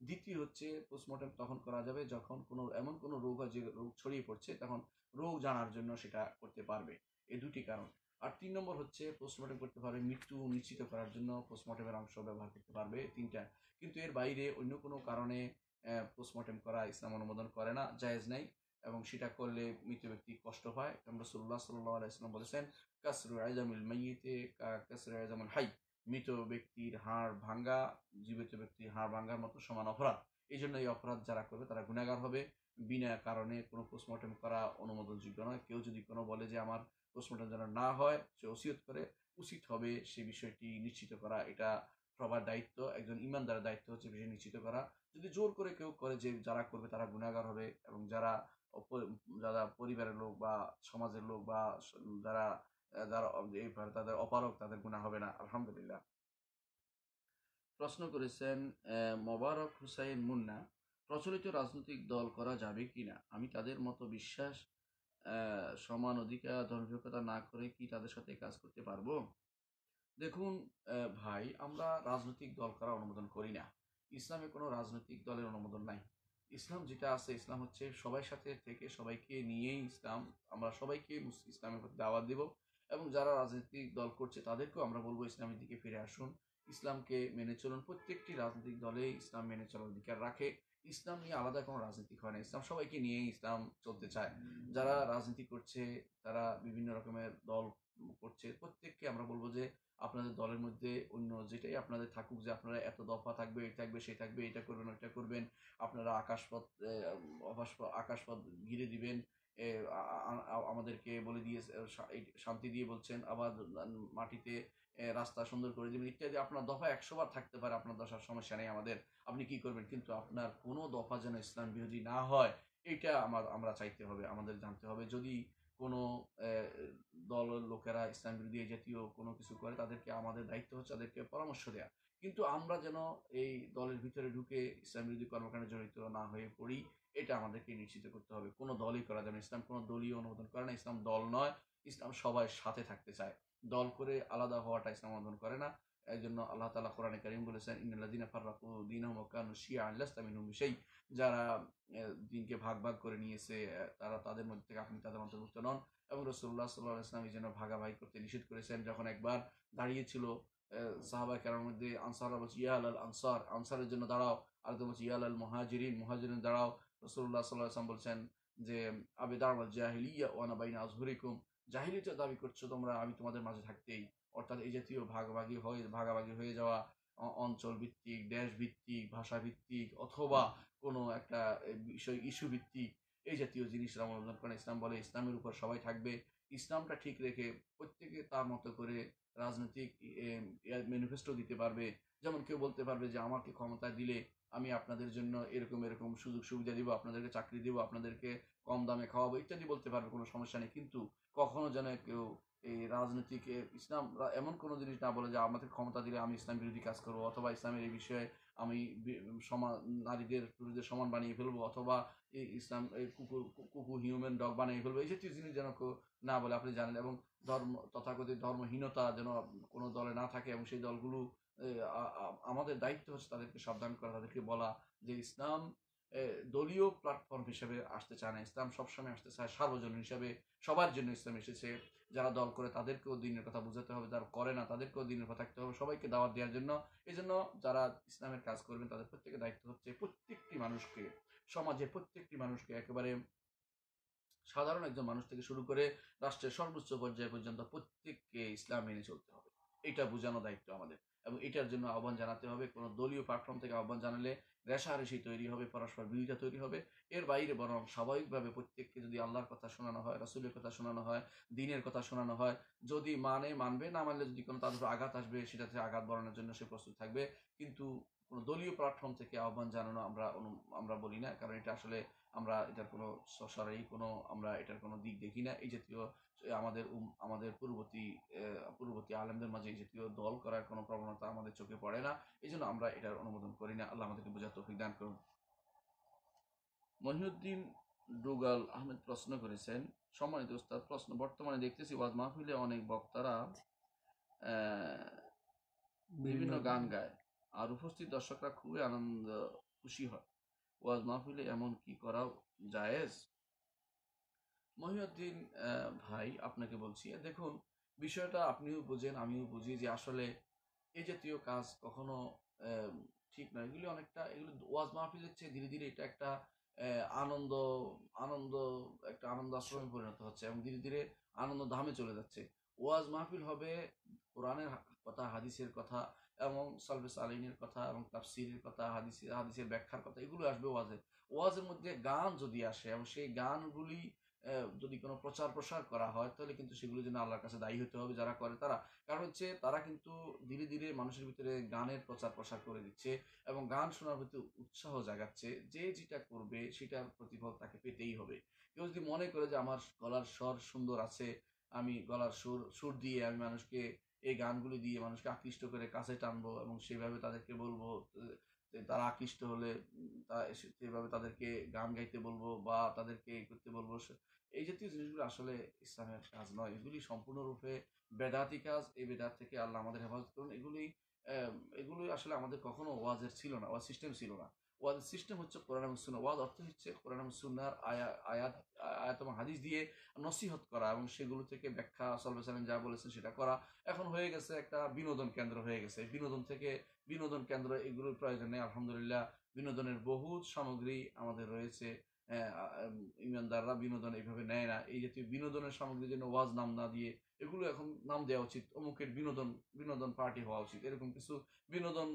দ্বিতীয় হচ্ছে পোস্টমর্টেম তখন করা যাবে যখন কোনো এমন কোনো রোগ হয় যে রোগ ছড়িয়ে পড়ছে তখন রোগ জানার জন্য সেটা করতে পারবে এই দুটি কারণ আর তিন নম্বর হচ্ছে পোস্টমর্টেম করতে পারবে মৃত্যু নিশ্চিত করার জন্য পোস্টমর্টেমের অংশ ব্যবহার করতে পারবে তিনটা কিন্তু এর বাইরে অন্য কোনো কারণে পোস্টমর্টেম করা ইসলাম অনুমোদন করে না জায়েজ নেই এবং সেটা করলে মৃত ব্যক্তি কষ্ট হয় রসুল্লাহ সাল্লাহ আলাইসলাম বলেছেন কাসরু আজামিল মাইতে কাসরু আয়জামুল হাই মৃত ব্যক্তির হাড় ভাঙ্গা জীবিত ব্যক্তির হাড় ভাঙ্গার মতো সমান অপরাধ এই জন্য এই অপরাধ যারা করবে তারা গুণাগার হবে বিনা কারণে কোনো পোস্টমর্টেম করা অনুমোদনযোগ্য নয় কেউ যদি কোনো বলে যে আমার পোস্টমর্টেম যেন না হয় সে ওসিয়ত করে উচিত হবে সে বিষয়টি নিশ্চিত করা এটা সবার দায়িত্ব একজন ইমানদারের দায়িত্ব হচ্ছে বিষয় নিশ্চিত করা যদি জোর করে কেউ করে যে যারা করবে তারা গুণাগার হবে এবং যারা যারা পরিবারের লোক বা সমাজের লোক বা যারা যারা এই তাদের অপারক তাদের গুণা হবে না আলহামদুলিল্লাহ প্রশ্ন করেছেন মোবারক হুসাইন মুন্না প্রচলিত রাজনৈতিক দল করা যাবে কি না আমি তাদের মতো বিশ্বাস সমান অধিকার ধর্মীয়তা না করে কি তাদের সাথে কাজ করতে পারবো দেখুন ভাই আমরা রাজনৈতিক দল করা অনুমোদন করি না ইসলামে কোনো রাজনৈতিক দলের অনুমোদন নাই ইসলাম যেটা আছে ইসলাম হচ্ছে সবাই সাথে থেকে সবাইকে নিয়েই ইসলাম আমরা সবাইকে ইসলামের প্রতি দাওয়াত দেব এবং যারা রাজনৈতিক দল করছে তাদেরকেও আমরা বলবো ইসলামের দিকে ফিরে আসুন ইসলামকে মেনে চলুন প্রত্যেকটি রাজনৈতিক দলে ইসলাম মেনে চলার অধিকার রাখে ইসলাম নিয়ে আলাদা কোনো রাজনীতি হয় না ইসলাম সবাইকে নিয়েই ইসলাম চলতে চায় যারা রাজনীতি করছে তারা বিভিন্ন রকমের দল করছে প্রত্যেককে আমরা বলবো যে আপনাদের দলের মধ্যে অন্য যেটাই আপনাদের থাকুক যে আপনারা এত দফা থাকবে এই থাকবে সেই থাকবে এটা করবেন ওইটা করবেন আপনারা আকাশপথ আকাশপথ ঘিরে দিবেন আমাদেরকে বলে দিয়ে শান্তি দিয়ে বলছেন আবার মাটিতে রাস্তা সুন্দর করে দেবেন ইত্যাদি আপনার দফা একশো বার থাকতে পারে আপনার দশার সমস্যা নেই আমাদের আপনি কি করবেন কিন্তু আপনার কোনো দফা যেন ইসলাম বিরোধী না হয় এটা আমার আমরা চাইতে হবে আমাদের জানতে হবে যদি কোনো দলের লোকেরা ইসলাম বিরোধী জাতীয় কোনো কিছু করে তাদেরকে আমাদের দায়িত্ব হচ্ছে তাদেরকে পরামর্শ দেওয়া কিন্তু আমরা যেন এই দলের ভিতরে ঢুকে ইসলাম বিরোধী কর্মকাণ্ডে জড়িত না হয়ে পড়ি এটা আমাদেরকে নিশ্চিত করতে হবে কোনো দলই করা যাবে ইসলাম কোনো দলীয় অনুমোদন করে না ইসলাম দল নয় ইসলাম সবাই সাথে থাকতে চায় দল করে আলাদা হওয়াটা ইসলাম অনুমোদন করে না এই জন্য আল্লাহ তালা কোরআনে করিম বলেছেন ইন্দিনা ফার্রাকু দিন হমকান শিয়া আল্লাহমিন বিশাই যারা দিনকে ভাগ ভাগ করে নিয়েছে তারা তাদের মধ্যে থেকে আপনি তাদের অন্তর্ভুক্ত নন এবং রসুল্লাহ সাল্লাহ ইসলাম এই জন্য ভাগাভাগি করতে নিষেধ করেছেন যখন একবার দাঁড়িয়েছিল সাহাবা কেরার মধ্যে আনসার বলছে ইয়া আল আনসার আনসারের জন্য দাঁড়াও আর তো বলছে ইয়া আল মহাজিরিন মহাজিরিন দাঁড়াও রসুল্লাহ সাল্লাহ ইসলাম বলছেন যে আবেদার জাহিলিয়া ওয়ানা বাইনা আজহরিকুম জাহিলিটা দাবি করছো তোমরা আমি তোমাদের মাঝে থাকতেই অর্থাৎ এই জাতীয় ভাগাভাগি হয়ে ভাগাভাগি হয়ে যাওয়া অঞ্চল ভিত্তিক দেশ ভিত্তিক ভাষা ভিত্তিক অথবা কোনো একটা বিষয় ইস্যু ভিত্তিক এই জাতীয় জিনিস রমজান করে ইসলাম বলে ইসলামের উপর সবাই থাকবে ইসলামটা ঠিক রেখে প্রত্যেকে তার মতো করে রাজনৈতিক ম্যানিফেস্টো দিতে পারবে যেমন কেউ বলতে পারবে যে আমাকে ক্ষমতা দিলে আমি আপনাদের জন্য এরকম এরকম সুযোগ সুবিধা দিব আপনাদেরকে চাকরি দিব আপনাদেরকে কম দামে খাওয়াবো ইত্যাদি বলতে পারবে কোনো সমস্যা নেই কিন্তু কখনো যেন কেউ এই রাজনীতিকে ইসলাম এমন কোনো জিনিস না বলে যে আমাদের ক্ষমতা দিলে আমি ইসলাম বিরোধী কাজ করবো অথবা ইসলামের এই বিষয়ে আমি সমান নারীদের পুরুষদের সমান বানিয়ে ফেলবো অথবা এই ইসলাম এই কুকুর কুকুর হিউম্যান ডগ বানিয়ে ফেলবো এইসব জিনিস যেন না বলে আপনি জানেন এবং ধর্ম তথাকথিত ধর্মহীনতা যেন কোনো দলে না থাকে এবং সেই দলগুলো আমাদের দায়িত্ব হচ্ছে তাদেরকে সাবধান করা তাদেরকে বলা যে ইসলাম দলীয় প্ল্যাটফর্ম হিসেবে আসতে চায় না ইসলাম সবসময় আসতে চায় সার্বজনীন হিসাবে সবার জন্য ইসলাম এসেছে যারা দল করে তাদেরকেও দিনের কথা বোঝাতে হবে যারা করে না তাদেরকেও দিনের কথা থাকতে হবে সবাইকে দাওয়াত দেওয়ার জন্য এই জন্য যারা ইসলামের কাজ করবেন তাদের প্রত্যেকের দায়িত্ব হচ্ছে প্রত্যেকটি মানুষকে সমাজে প্রত্যেকটি মানুষকে একেবারে সাধারণ একজন মানুষ থেকে শুরু করে রাষ্ট্রের সর্বোচ্চ পর্যায়ে পর্যন্ত প্রত্যেককে ইসলাম মেনে চলতে হবে এটা বোঝানো দায়িত্ব আমাদের এবং এটার জন্য আহ্বান জানাতে হবে কোনো দলীয় প্ল্যাটফর্ম থেকে আহ্বান জানালে রেশারেশি তৈরি হবে পরস্পর বিরোধিতা তৈরি হবে এর বাইরে বরং স্বাভাবিকভাবে প্রত্যেককে যদি আল্লাহর কথা শোনানো হয় রাসুলের কথা শোনানো হয় দিনের কথা শোনানো হয় যদি মানে মানবে না মানলে যদি কোনো তাদের আঘাত আসবে সেটাতে আঘাত বরণের জন্য সে প্রস্তুত থাকবে কিন্তু কোনো দলীয় প্ল্যাটফর্ম থেকে আহ্বান জানানো আমরা আমরা বলি না কারণ এটা আসলে আমরা এটার কোনো সরাসরি কোনো আমরা এটার কোনো দিক দেখি না এই জাতীয় আমাদের আমাদের পূর্ববর্তী পূর্ববর্তী আলেমদের মাঝে এই জাতীয় দল করার কোনো প্রবণতা আমাদের চোখে পড়ে না এই জন্য আমরা এটার অনুমোদন করি না আল্লাহ আমাদেরকে বোঝার তৌফিক দান করুন মহিউদ্দিন ডুগাল আহমেদ প্রশ্ন করেছেন সম্মানিত উস্তাদ প্রশ্ন বর্তমানে দেখতেছি ওয়াজ মাহফিলে অনেক বক্তারা বিভিন্ন গান গায় আর উপস্থিত দর্শকরা খুবই আনন্দ খুশি হয় ওয়াজ মাহফিলে এমন কি করা জায়েজ মহিউদ্দিন ভাই আপনাকে বলছি দেখুন বিষয়টা আপনিও বুঝেন আমিও বুঝি যে আসলে এই জাতীয় কাজ কখনো ঠিক নয় এগুলি অনেকটা এগুলো ওয়াজ মাহফিলের চেয়ে ধীরে ধীরে এটা একটা আনন্দ আনন্দ একটা আনন্দ আশ্রমে পরিণত হচ্ছে এবং ধীরে ধীরে আনন্দ ধামে চলে যাচ্ছে ওয়াজ মাহফিল হবে কোরআনের কথা হাদিসের কথা এবং সালবে সালিনের কথা এবং তাফসিরের কথা হাদিস হাদিসের ব্যাখ্যার কথা এগুলো আসবে ওয়াজে ওয়াজের মধ্যে গান যদি আসে এবং সেই গানগুলি যদি কোনো প্রচার প্রসার করা হয় তাহলে কিন্তু সেগুলো যেন আল্লাহর কাছে দায়ী হতে হবে যারা করে তারা কারণ হচ্ছে তারা কিন্তু ধীরে ধীরে মানুষের ভিতরে গানের প্রচার প্রসার করে দিচ্ছে এবং গান শোনার প্রতি উৎসাহ জাগাচ্ছে যে যেটা করবে সেটার প্রতিফল তাকে পেতেই হবে কেউ যদি মনে করে যে আমার গলার স্বর সুন্দর আছে আমি গলার সুর সুর দিয়ে আমি মানুষকে এই গানগুলি দিয়ে মানুষকে আকৃষ্ট করে কাছে টানবো এবং সেভাবে তাদেরকে বলবো তারা আকৃষ্ট হলে সেভাবে তাদেরকে গান গাইতে বলবো বা তাদেরকে করতে বলবো এই জাতীয় জিনিসগুলো আসলে ইসলামের কাজ নয় এগুলি সম্পূর্ণরূপে বেদাতি কাজ এই বেদাত থেকে আল্লাহ আমাদের হেফাজত করুন এগুলি এগুলি আসলে আমাদের কখনো ওয়াজের ছিল না ওয়াজ সিস্টেম ছিল না ওয়াদের সিস্টেম হচ্ছে কোরআন এবং সুন্না ওয়াদ অর্থ হচ্ছে কোরআন এবং সুন্নার আয়া আয়াত আয়াত এবং হাদিস দিয়ে নসিহত করা এবং সেগুলো থেকে ব্যাখ্যা সালবে সালেন যা বলেছেন সেটা করা এখন হয়ে গেছে একটা বিনোদন কেন্দ্র হয়ে গেছে বিনোদন থেকে বিনোদন কেন্দ্র এগুলোর প্রয়োজনে আলহামদুলিল্লাহ বিনোদনের বহুত সামগ্রী আমাদের রয়েছে ইমানদাররা বিনোদন এইভাবে নেয় না এই জাতীয় বিনোদনের সামগ্রীর জন্য ওয়াজ নাম না দিয়ে এগুলো এখন নাম দেওয়া উচিত অমুকের বিনোদন বিনোদন পার্টি হওয়া উচিত এরকম কিছু বিনোদন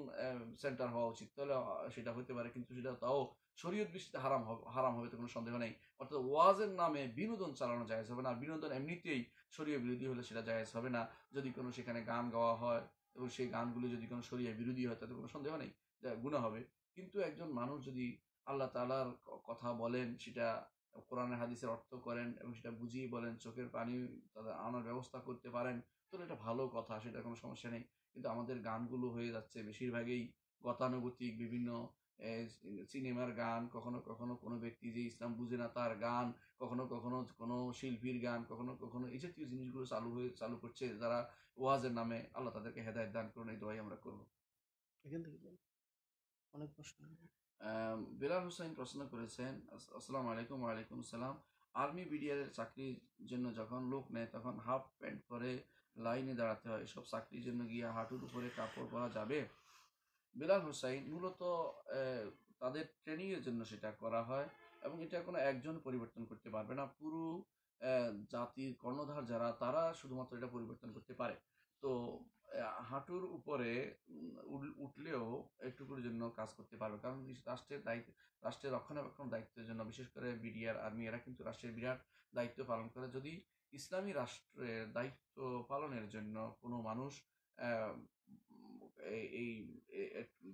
সেন্টার হওয়া উচিত তাহলে সেটা হতে পারে কিন্তু সেটা তাও শরীয়ত বৃষ্টিতে হারাম হবে হারাম হবে তো কোনো সন্দেহ নেই অর্থাৎ ওয়াজের নামে বিনোদন চালানো জায়েজ হবে না বিনোদন এমনিতেই শরীয় বিরোধী হলে সেটা জায়েজ হবে না যদি কোনো সেখানে গান গাওয়া হয় এবং সেই গানগুলো যদি কোনো শরীয় বিরোধী হয় তাতে কোনো সন্দেহ নেই গুণা হবে কিন্তু একজন মানুষ যদি আল্লাহ তালার কথা বলেন সেটা কোরআনে হাদিসের অর্থ করেন এবং সেটা বুঝিয়ে বলেন চোখের পানি তাদের আনার ব্যবস্থা করতে পারেন তাহলে এটা ভালো কথা সেটা কোনো সমস্যা নেই কিন্তু আমাদের গানগুলো হয়ে যাচ্ছে বেশিরভাগই গতানুগতিক বিভিন্ন সিনেমার গান কখনো কখনো কোনো ব্যক্তি যে ইসলাম বুঝে না তার গান কখনো কখনো কোনো শিল্পীর গান কখনো কখনো এই জাতীয় জিনিসগুলো চালু হয়ে চালু করছে যারা ওয়াজের নামে আল্লাহ তাদেরকে হেদায়ত দান করুন এই দোয়াই আমরা করবো এখান থেকে অনেক প্রশ্ন বেলাল হোসেন প্রশ্ন করেছেন আসসালামু আলাইকুম ওয়ালাইকুম সালাম আর্মি বিডিআর এর চাকরির জন্য যখন লোক নেয় তখন হাফ প্যান্ট পরে লাইনে দাঁড়াতে হয় এসব চাকরির জন্য গিয়ে হাঁটুর উপরে কাপড় পরা যাবে বেলাল হোসাইন মূলত তাদের ট্রেনিংয়ের জন্য সেটা করা হয় এবং এটা কোনো একজন পরিবর্তন করতে পারবে না পুরো জাতির কর্ণধার যারা তারা শুধুমাত্র এটা পরিবর্তন করতে পারে তো হাঁটুর উপরে উঠলেও একটুকুর জন্য কাজ করতে পারবে কারণ রাষ্ট্রের দায়িত্ব রাষ্ট্রের রক্ষণাবেক্ষণ দায়িত্বের জন্য বিশেষ করে বিডিআর আর্মি এরা কিন্তু রাষ্ট্রের বিরাট দায়িত্ব পালন করে যদি ইসলামী রাষ্ট্রের দায়িত্ব পালনের জন্য কোনো মানুষ এই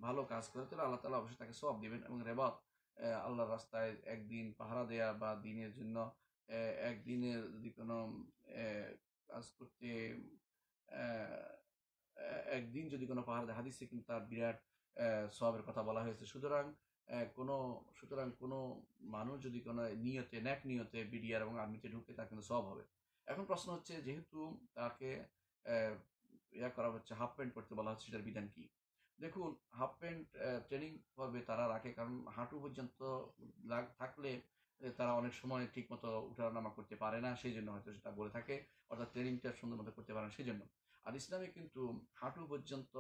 ভালো কাজ করে তাহলে আল্লাহ তালা অবশ্যই তাকে সব দেবেন এবং রেবাত আল্লাহর রাস্তায় একদিন পাহারা দেয়া বা দিনের জন্য একদিনের যদি কোনো কাজ করতে একদিন যদি কোনো পাহাড় দেখা দিচ্ছে কিন্তু তার বিরাট সবের কথা বলা হয়েছে সুতরাং কোনো সুতরাং কোনো মানুষ যদি কোনো নিয়তে ন্যাক নিয়তে বিডিআর এবং আর্মিতে ঢুকে তার কিন্তু সব হবে এখন প্রশ্ন হচ্ছে যেহেতু তাকে ইয়া করা হচ্ছে হাফ প্যান্ট করতে বলা হচ্ছে সেটার বিধান কী দেখুন হাফ প্যান্ট ট্রেনিং পর্বে তারা রাখে কারণ হাঁটু পর্যন্ত থাকলে তারা অনেক সময় ঠিক মতো উঠানামা করতে পারে না সেই জন্য হয়তো সেটা বলে থাকে অর্থাৎ ট্রেনিংটা সুন্দর মতো করতে পারে না সেই জন্য আর ইসলামে কিন্তু হাঁটু পর্যন্ত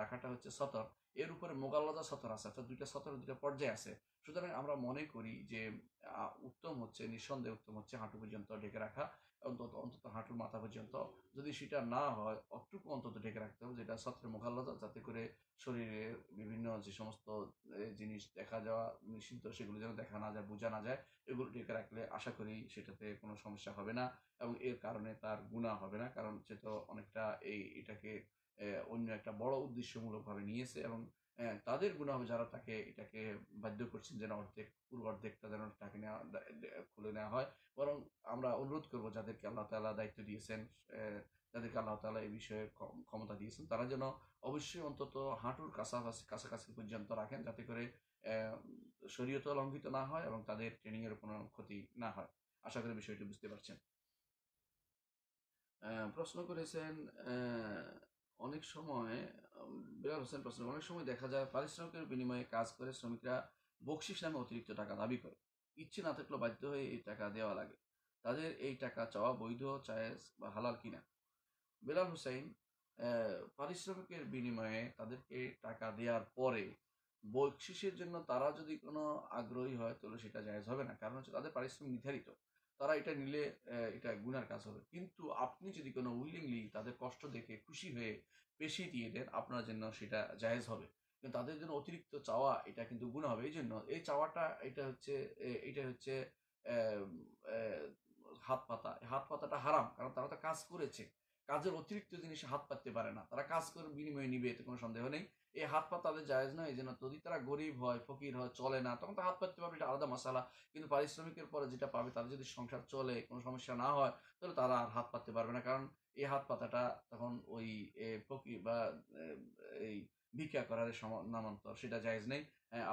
রাখাটা হচ্ছে সতর এর উপরে মোগাল্লাদা সতর আছে অর্থাৎ দুইটা সতর দুইটা পর্যায়ে আছে সুতরাং আমরা মনে করি যে উত্তম হচ্ছে নিঃসন্দেহে উত্তম হচ্ছে হাঁটু পর্যন্ত ঢেকে রাখা অন্তত অন্তত হাঁটুর মাথা পর্যন্ত যদি সেটা না হয় অতটুকু অন্তত ঢেকে রাখতে হবে যেটা সত্রে মোকাল্লাদা যাতে করে শরীরে বিভিন্ন যে সমস্ত জিনিস দেখা যাওয়া নিষিদ্ধ সেগুলো যেন দেখা না যায় বোঝা না যায় এগুলো ঢেকে রাখলে আশা করি সেটাতে কোনো সমস্যা হবে না এবং এর কারণে তার গুণা হবে না কারণ সে তো অনেকটা এই এটাকে অন্য একটা বড় উদ্দেশ্যমূলকভাবে নিয়েছে এবং হ্যাঁ, তাদের গুণ হবে যারা তাকে এটাকে বাধ্য করছেন যেন অর্ধেক পুরো অর্ধেকটা যেন তাকে নেওয়া খুলে নেওয়া হয় বরং আমরা অনুরোধ করব যাদেরকে আল্লাহ তালা দায়িত্ব দিয়েছেন যাদেরকে আল্লাহ তালা এই বিষয়ে ক্ষমতা দিয়েছেন তারা যেন অবশ্যই অন্তত হাঁটুর কাছাকাছি কাছাকাছি পর্যন্ত রাখেন যাতে করে শরীয়ত লঙ্ঘিত না হয় এবং তাদের ট্রেনিংয়ের কোনো ক্ষতি না হয় আশা করি বিষয়টি বুঝতে পারছেন প্রশ্ন করেছেন অনেক সময় বেলাল হোসেন প্রশ্ন অনেক সময় দেখা যায় পারিশ্রমিকের বিনিময়ে কাজ করে শ্রমিকরা বকশিস নামে অতিরিক্ত টাকা দাবি করে ইচ্ছে না থাকলেও বাধ্য হয়ে এই টাকা দেওয়া লাগে তাদের এই টাকা চাওয়া বৈধ চায়েজ বা হালাল কিনা বেলাল হোসেন পারিশ্রমিকের বিনিময়ে তাদেরকে টাকা দেওয়ার পরে বকশিসের জন্য তারা যদি কোনো আগ্রহী হয় তাহলে সেটা জায়জ হবে না কারণ হচ্ছে তাদের পারিশ্রমিক নির্ধারিত তারা এটা নিলে এটা গুনার কাজ হবে কিন্তু আপনি যদি কোনো উইলিংলি তাদের কষ্ট দেখে খুশি হয়ে পেশি দিয়ে দেন আপনার জন্য সেটা জায়েজ হবে কিন্তু তাদের জন্য অতিরিক্ত চাওয়া এটা কিন্তু গুণা হবে এই জন্য এই চাওয়াটা এটা হচ্ছে এটা হচ্ছে হাত পাতা হাত পাতাটা হারাম কারণ তারা তো কাজ করেছে কাজের অতিরিক্ত জিনিসে হাত পাততে পারে না তারা কাজ করে বিনিময়ে নিবে এতে কোনো সন্দেহ নেই এই হাত পা তাদের জায়েজ নয় এই জন্য যদি তারা গরিব হয় ফকির হয় চলে না তখন তো হাত পাততে পারবে এটা আলাদা মশালা কিন্তু পারিশ্রমিকের পরে যেটা পাবে তাদের যদি সংসার চলে কোনো সমস্যা না হয় তাহলে তারা আর হাত পাততে পারবে না কারণ এই হাত পাতাটা তখন ওই ফকির বা এই ভিক্ষা করার নামান্তর সেটা জায়জ নেই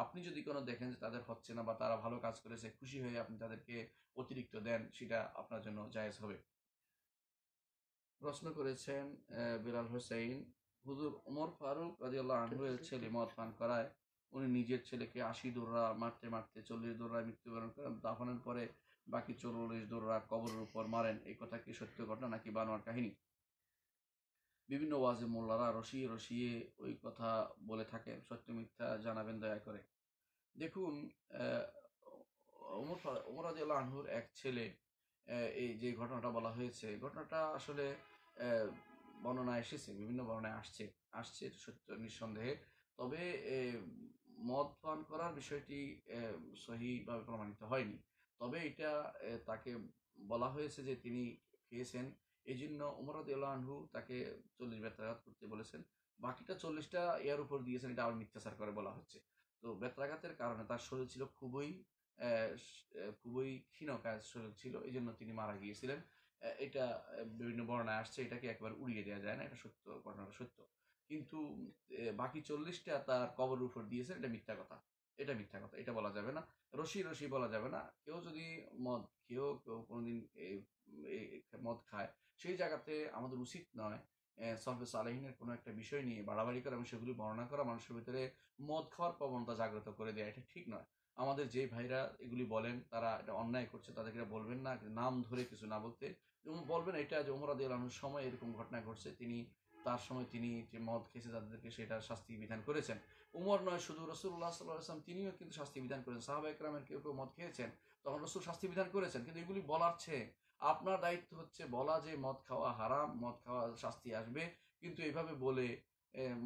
আপনি যদি কোনো দেখেন যে তাদের হচ্ছে না বা তারা ভালো কাজ করেছে খুশি হয়ে আপনি তাদেরকে অতিরিক্ত দেন সেটা আপনার জন্য জায়েজ হবে প্রশ্ন করেছেন বিলাল হোসেন হুজুর ওমর ফারুক রাজিউল্লাহ আনহুয়ের আচ্ছা, আচ্ছা। ছেলে মদ পান করায় উনি নিজের ছেলেকে আশি দৌড়া মারতে মারতে চল্লিশ দৌড়ায় মৃত্যুবরণ করেন দাফনের পরে বাকি চল্লিশ দৌড়া কবরের উপর মারেন এই কথা কি সত্য ঘটনা নাকি বানোয়ার কাহিনী বিভিন্ন ওয়াজে মোল্লারা রসিয়ে রসিয়ে ওই কথা বলে থাকেন সত্য মিথ্যা জানাবেন দয়া করে দেখুন ওমর ওমর আনহুর এক ছেলে এই যে ঘটনাটা বলা হয়েছে ঘটনাটা আসলে বর্ণনা এসেছে বিভিন্ন বর্ণায় আসছে আসছে সত্য নিঃসন্দেহে তবে মদ পান করার বিষয়টি সহিভাবে প্রমাণিত হয়নি তবে এটা তাকে বলা হয়েছে যে তিনি খেয়েছেন এই জন্য উমরাদ আনহু তাকে চল্লিশ বেত্রাঘাত করতে বলেছেন বাকিটা চল্লিশটা এর উপর দিয়েছেন এটা আবার মিথ্যাচার করে বলা হচ্ছে তো বেত্রাঘাতের কারণে তার শরীর ছিল খুবই খুবই ক্ষীণ কাজ শরীর ছিল এই জন্য তিনি মারা গিয়েছিলেন এটা বিভিন্ন বর্ণায় আসছে এটাকে একবার উড়িয়ে দেওয়া যায় না এটা সত্য ঘটনাটা সত্য কিন্তু বাকি চল্লিশটা তার কবরের উপর দিয়েছেন এটা মিথ্যা কথা এটা মিথ্যা কথা এটা বলা যাবে না রশি রশি বলা যাবে না কেউ যদি মদ খেয়েও কেউ কোনোদিন মদ খায় সেই জায়গাতে আমাদের উচিত নয় সলফে সালেহিনের কোনো একটা বিষয় নিয়ে বাড়াবাড়ি করা এবং সেগুলি বর্ণনা করা মানুষের ভিতরে মদ খাওয়ার প্রবণতা জাগ্রত করে দেয় এটা ঠিক নয় আমাদের যে ভাইরা এগুলি বলেন তারা এটা অন্যায় করছে তাদেরকে বলবেন না নাম ধরে কিছু না বলতে বলবেন এটা যে ওমরাদ আলমের সময় এরকম ঘটনা ঘটছে তিনি তার সময় তিনি যে মদ খেয়েছে তাদেরকে সেটা শাস্তি বিধান করেছেন উমর নয় শুধু রসুল্লাহ সাল্লাম তিনিও কিন্তু শাস্তি বিধান করেছেন সাহাবা একরামের কেউ কেউ মদ খেয়েছেন তখন রসুল শাস্তি বিধান করেছেন কিন্তু এগুলি বলার চেয়ে আপনার দায়িত্ব হচ্ছে বলা যে মদ খাওয়া হারাম মদ খাওয়া শাস্তি আসবে কিন্তু এইভাবে বলে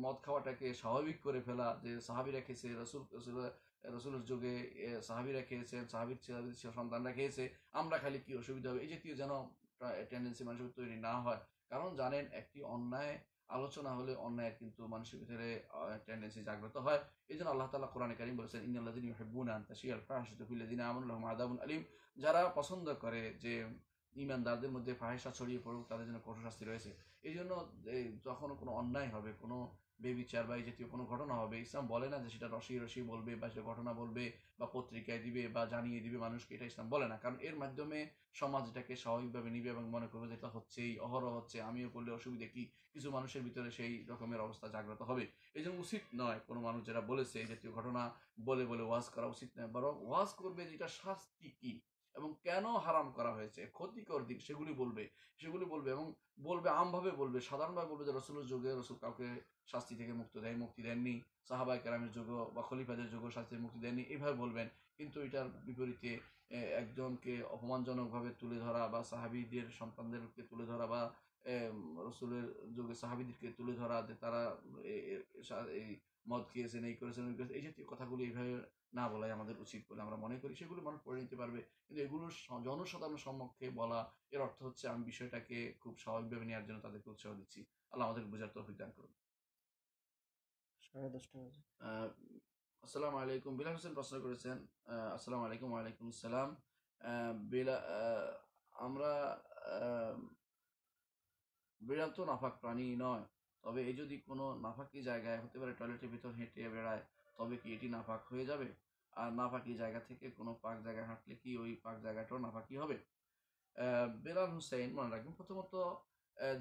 মদ খাওয়াটাকে স্বাভাবিক করে ফেলা যে সাহাবিরা খেয়েছে রসুল রসুলের যুগে সাহাবিরা খেয়েছেন সাহাবির সন্তানরা খেয়েছে আমরা খালি কি অসুবিধা হবে এই জাতীয় যেন টেন্ডেন্সি মানুষের তৈরি না হয় কারণ জানেন একটি অন্যায় আলোচনা হলে অন্যায়ের কিন্তু মানুষের ভিতরে টেন্ডেন্সি জাগ্রত হয় এই জন্য আল্লাহ তালা কোরআন কারিম বলেছেন ইন্দিন হেব্বুন আলিম যারা পছন্দ করে যে ইমানদারদের মধ্যে ফাহেসা ছড়িয়ে পড়ুক তাদের জন্য কঠোর শাস্তি রয়েছে এই জন্য যখন কোনো অন্যায় হবে কোনো বেবিচার বা এই জাতীয় কোনো ঘটনা হবে ইসলাম বলে না যে সেটা রসি রসি বলবে বা সেটা ঘটনা বলবে বা পত্রিকায় দিবে বা জানিয়ে দিবে মানুষকে এটা ইসলাম বলে না কারণ এর মাধ্যমে সমাজ এটাকে স্বাভাবিকভাবে নিবে এবং মনে করবে যে এটা হচ্ছেই অহরহ হচ্ছে আমিও করলে অসুবিধা কি কিছু মানুষের ভিতরে সেই রকমের অবস্থা জাগ্রত হবে এই জন্য উচিত নয় কোনো মানুষ যারা বলেছে এই জাতীয় ঘটনা বলে বলে ওয়াজ করা উচিত নয় বরং ওয়াজ করবে যে এটা শাস্তি কি এবং কেন হারাম করা হয়েছে ক্ষতিকর দিক সেগুলি বলবে সেগুলি বলবে এবং বলবে আমভাবে বলবে সাধারণভাবে বলবে যে রসুলের যুগে রসুল কাউকে শাস্তি থেকে মুক্ত দেয় মুক্তি দেননি সাহাবাই কালামের যোগ্য বা খলিফাদের যোগ্য শাস্তি মুক্তি দেননি এভাবে বলবেন কিন্তু এটার বিপরীতে একজনকে অপমানজনকভাবে তুলে ধরা বা সাহাবিদের সন্তানদেরকে তুলে ধরা বা রসুলের যুগে সাহাবিদেরকে তুলে ধরা যে তারা এই মদ খেয়েছেন এই করেছেন ওই করেছেন এই জাতীয় কথাগুলি এইভাবে না বলাই আমাদের উচিত বলে আমরা মনে করি সেগুলো মানুষ পড়ে নিতে পারবে কিন্তু এগুলো জনসাধারণ সম্মুখে বলা এর অর্থ হচ্ছে আমি বিষয়টাকে খুব স্বাভাবিকভাবে নেওয়ার জন্য তাদেরকে উৎসাহ দিচ্ছি আল্লাহ আমাদের বোঝার তো অভিযান করুন সাড়ে দশটা বাজে আসসালামু আলাইকুম বিলাল হোসেন প্রশ্ন করেছেন আসসালাম আলাইকুম ওয়ালাইকুম আসসালাম বেলা আমরা বিড়াল তো নাফাক প্রাণী নয় তবে এই যদি কোনো নাফাকি জায়গায় হতে পারে টয়লেটের ভিতর হেঁটে বেড়ায় তবে কি এটি নাফাক হয়ে যাবে আর নাফাকি জায়গা থেকে কোনো পাক জায়গায় হাঁটলে কি ওই পাক জায়গাটাও নাফাকি হবে বেলাল হুসেন মনে রাখবেন প্রথমত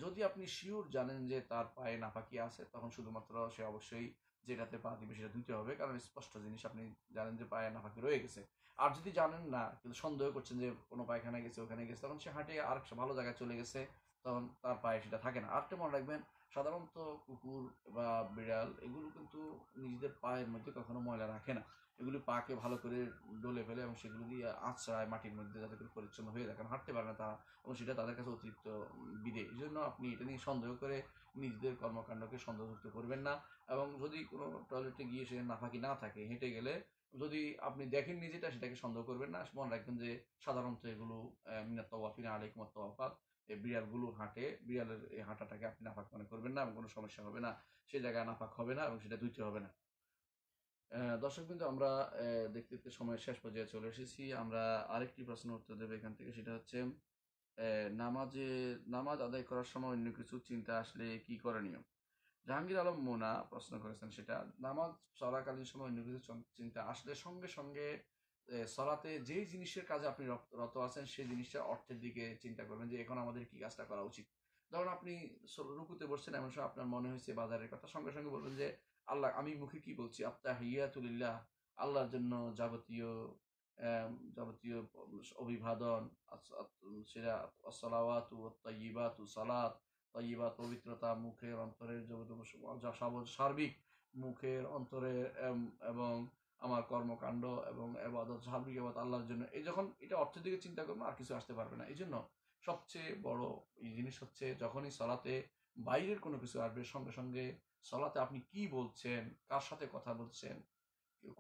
যদি আপনি শিওর জানেন যে তার পায়ে নাপাকি আছে তখন শুধুমাত্র সে অবশ্যই যেটাতে পা দিবে সেটা দিতে হবে কারণ স্পষ্ট জিনিস আপনি জানেন যে পায়ে নাপাকি রয়ে গেছে আর যদি জানেন না কিন্তু সন্দেহ করছেন যে কোনো পায়খানা গেছে ওখানে গেছে তখন সে হাঁটে আর একটা ভালো জায়গায় চলে গেছে তখন তার পায়ে সেটা থাকে না আরটা মনে রাখবেন সাধারণত কুকুর বা বিড়াল এগুলো কিন্তু নিজেদের পায়ের মধ্যে কখনো ময়লা রাখে না এগুলি পাকে ভালো করে ডলে ফেলে এবং সেগুলি দিয়ে আঁচড়ায় মাটির মধ্যে যাতে করে পরিচ্ছন্ন হয়ে যায় কারণ হাঁটতে পারে না তা এবং সেটা তাদের কাছে অতিরিক্ত বিদে এই জন্য আপনি এটা নিয়ে সন্দেহ করে নিজেদের কর্মকাণ্ডকে সন্দেহযুক্ত করবেন না এবং যদি কোনো টয়লেটে গিয়ে সে নাফাকি না থাকে হেঁটে গেলে যদি আপনি দেখেন নিজেটা সেটাকে সন্দেহ করবেন না মনে রাখবেন যে সাধারণত এগুলো মিনাত তওয়াফিনা আলাইকুমাত তওয়াফাত এই বিড়ালগুলো হাঁটে বিড়ালের এই হাঁটাটাকে আপনি নাফাক মনে করবেন না এবং কোনো সমস্যা হবে না সে জায়গায় নাফাক হবে না এবং সেটা ধুইতে হবে না দর্শক কিন্তু আমরা দেখতে দেখতে সময়ের শেষ পর্যায়ে চলে এসেছি আমরা আরেকটি প্রশ্ন উত্তর দেবো এখান থেকে সেটা হচ্ছে নামাজে নামাজ আদায় করার সময় অন্য কিছু চিন্তা আসলে কি করণীয় জাহাঙ্গীর আলম মোনা প্রশ্ন করেছেন সেটা নামাজ চলাকালীন সময় অন্য কিছু চিন্তা আসলে সঙ্গে সঙ্গে সলাতে যেই জিনিসের কাজে আপনি রত আছেন সেই জিনিসটা অর্থের দিকে চিন্তা করবেন যে এখন আমাদের কি কাজটা করা উচিত ধরুন আপনি রুকুতে বসছেন এমন সময় আপনার মনে হয়েছে বাজারের কথা সঙ্গে সঙ্গে বলবেন যে আল্লাহ আমি মুখে কি বলছি আত্মা হিয়াতুলিল্লাহ আল্লাহর জন্য যাবতীয় যাবতীয় অভিবাদন সেটা সালাওয়াত সালাত তাইবা পবিত্রতা মুখের অন্তরের সার্বিক মুখের অন্তরের এবং আমার কর্মকাণ্ড এবং এবাদত সার্বিক এবাদ আল্লাহর জন্য এই যখন এটা অর্থের দিকে চিন্তা করবো আর কিছু আসতে পারবে না এই জন্য সবচেয়ে বড় এই জিনিস হচ্ছে যখনই সালাতে বাইরের কোনো কিছু আসবে সঙ্গে সঙ্গে সলাতে আপনি কি বলছেন কার সাথে কথা বলছেন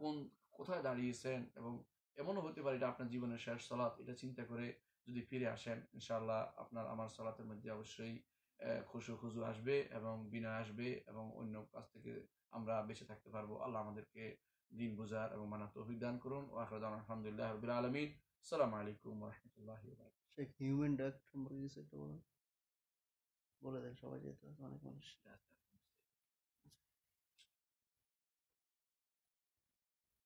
কোন কোথায় দাঁড়িয়েছেন এবং এমনও হতে পারে এটা আপনার জীবনের শেষ সলাৎ এটা চিন্তা করে যদি ফিরে আসেন ইনশাআল্লাহ আপনার আমার সলাতের মধ্যে অবশ্যই খুশু খুশু আসবে এবং বিনয় আসবে এবং অন্য কাছ থেকে আমরা বেঁচে থাকতে পারবো আল্লাহ আমাদেরকে দিন বুঝার এবং মানা তৌফিক দান করুন ও আখরাদ আলহামদুলিল্লাহ রবিল আলমিন সালাম আলাইকুম রহমতুল্লাহ হিউম্যান ডাক সম্পর্কে কিছু একটা বলুন বলে দেন সবাই যেহেতু অনেক মানুষ আচ্ছা।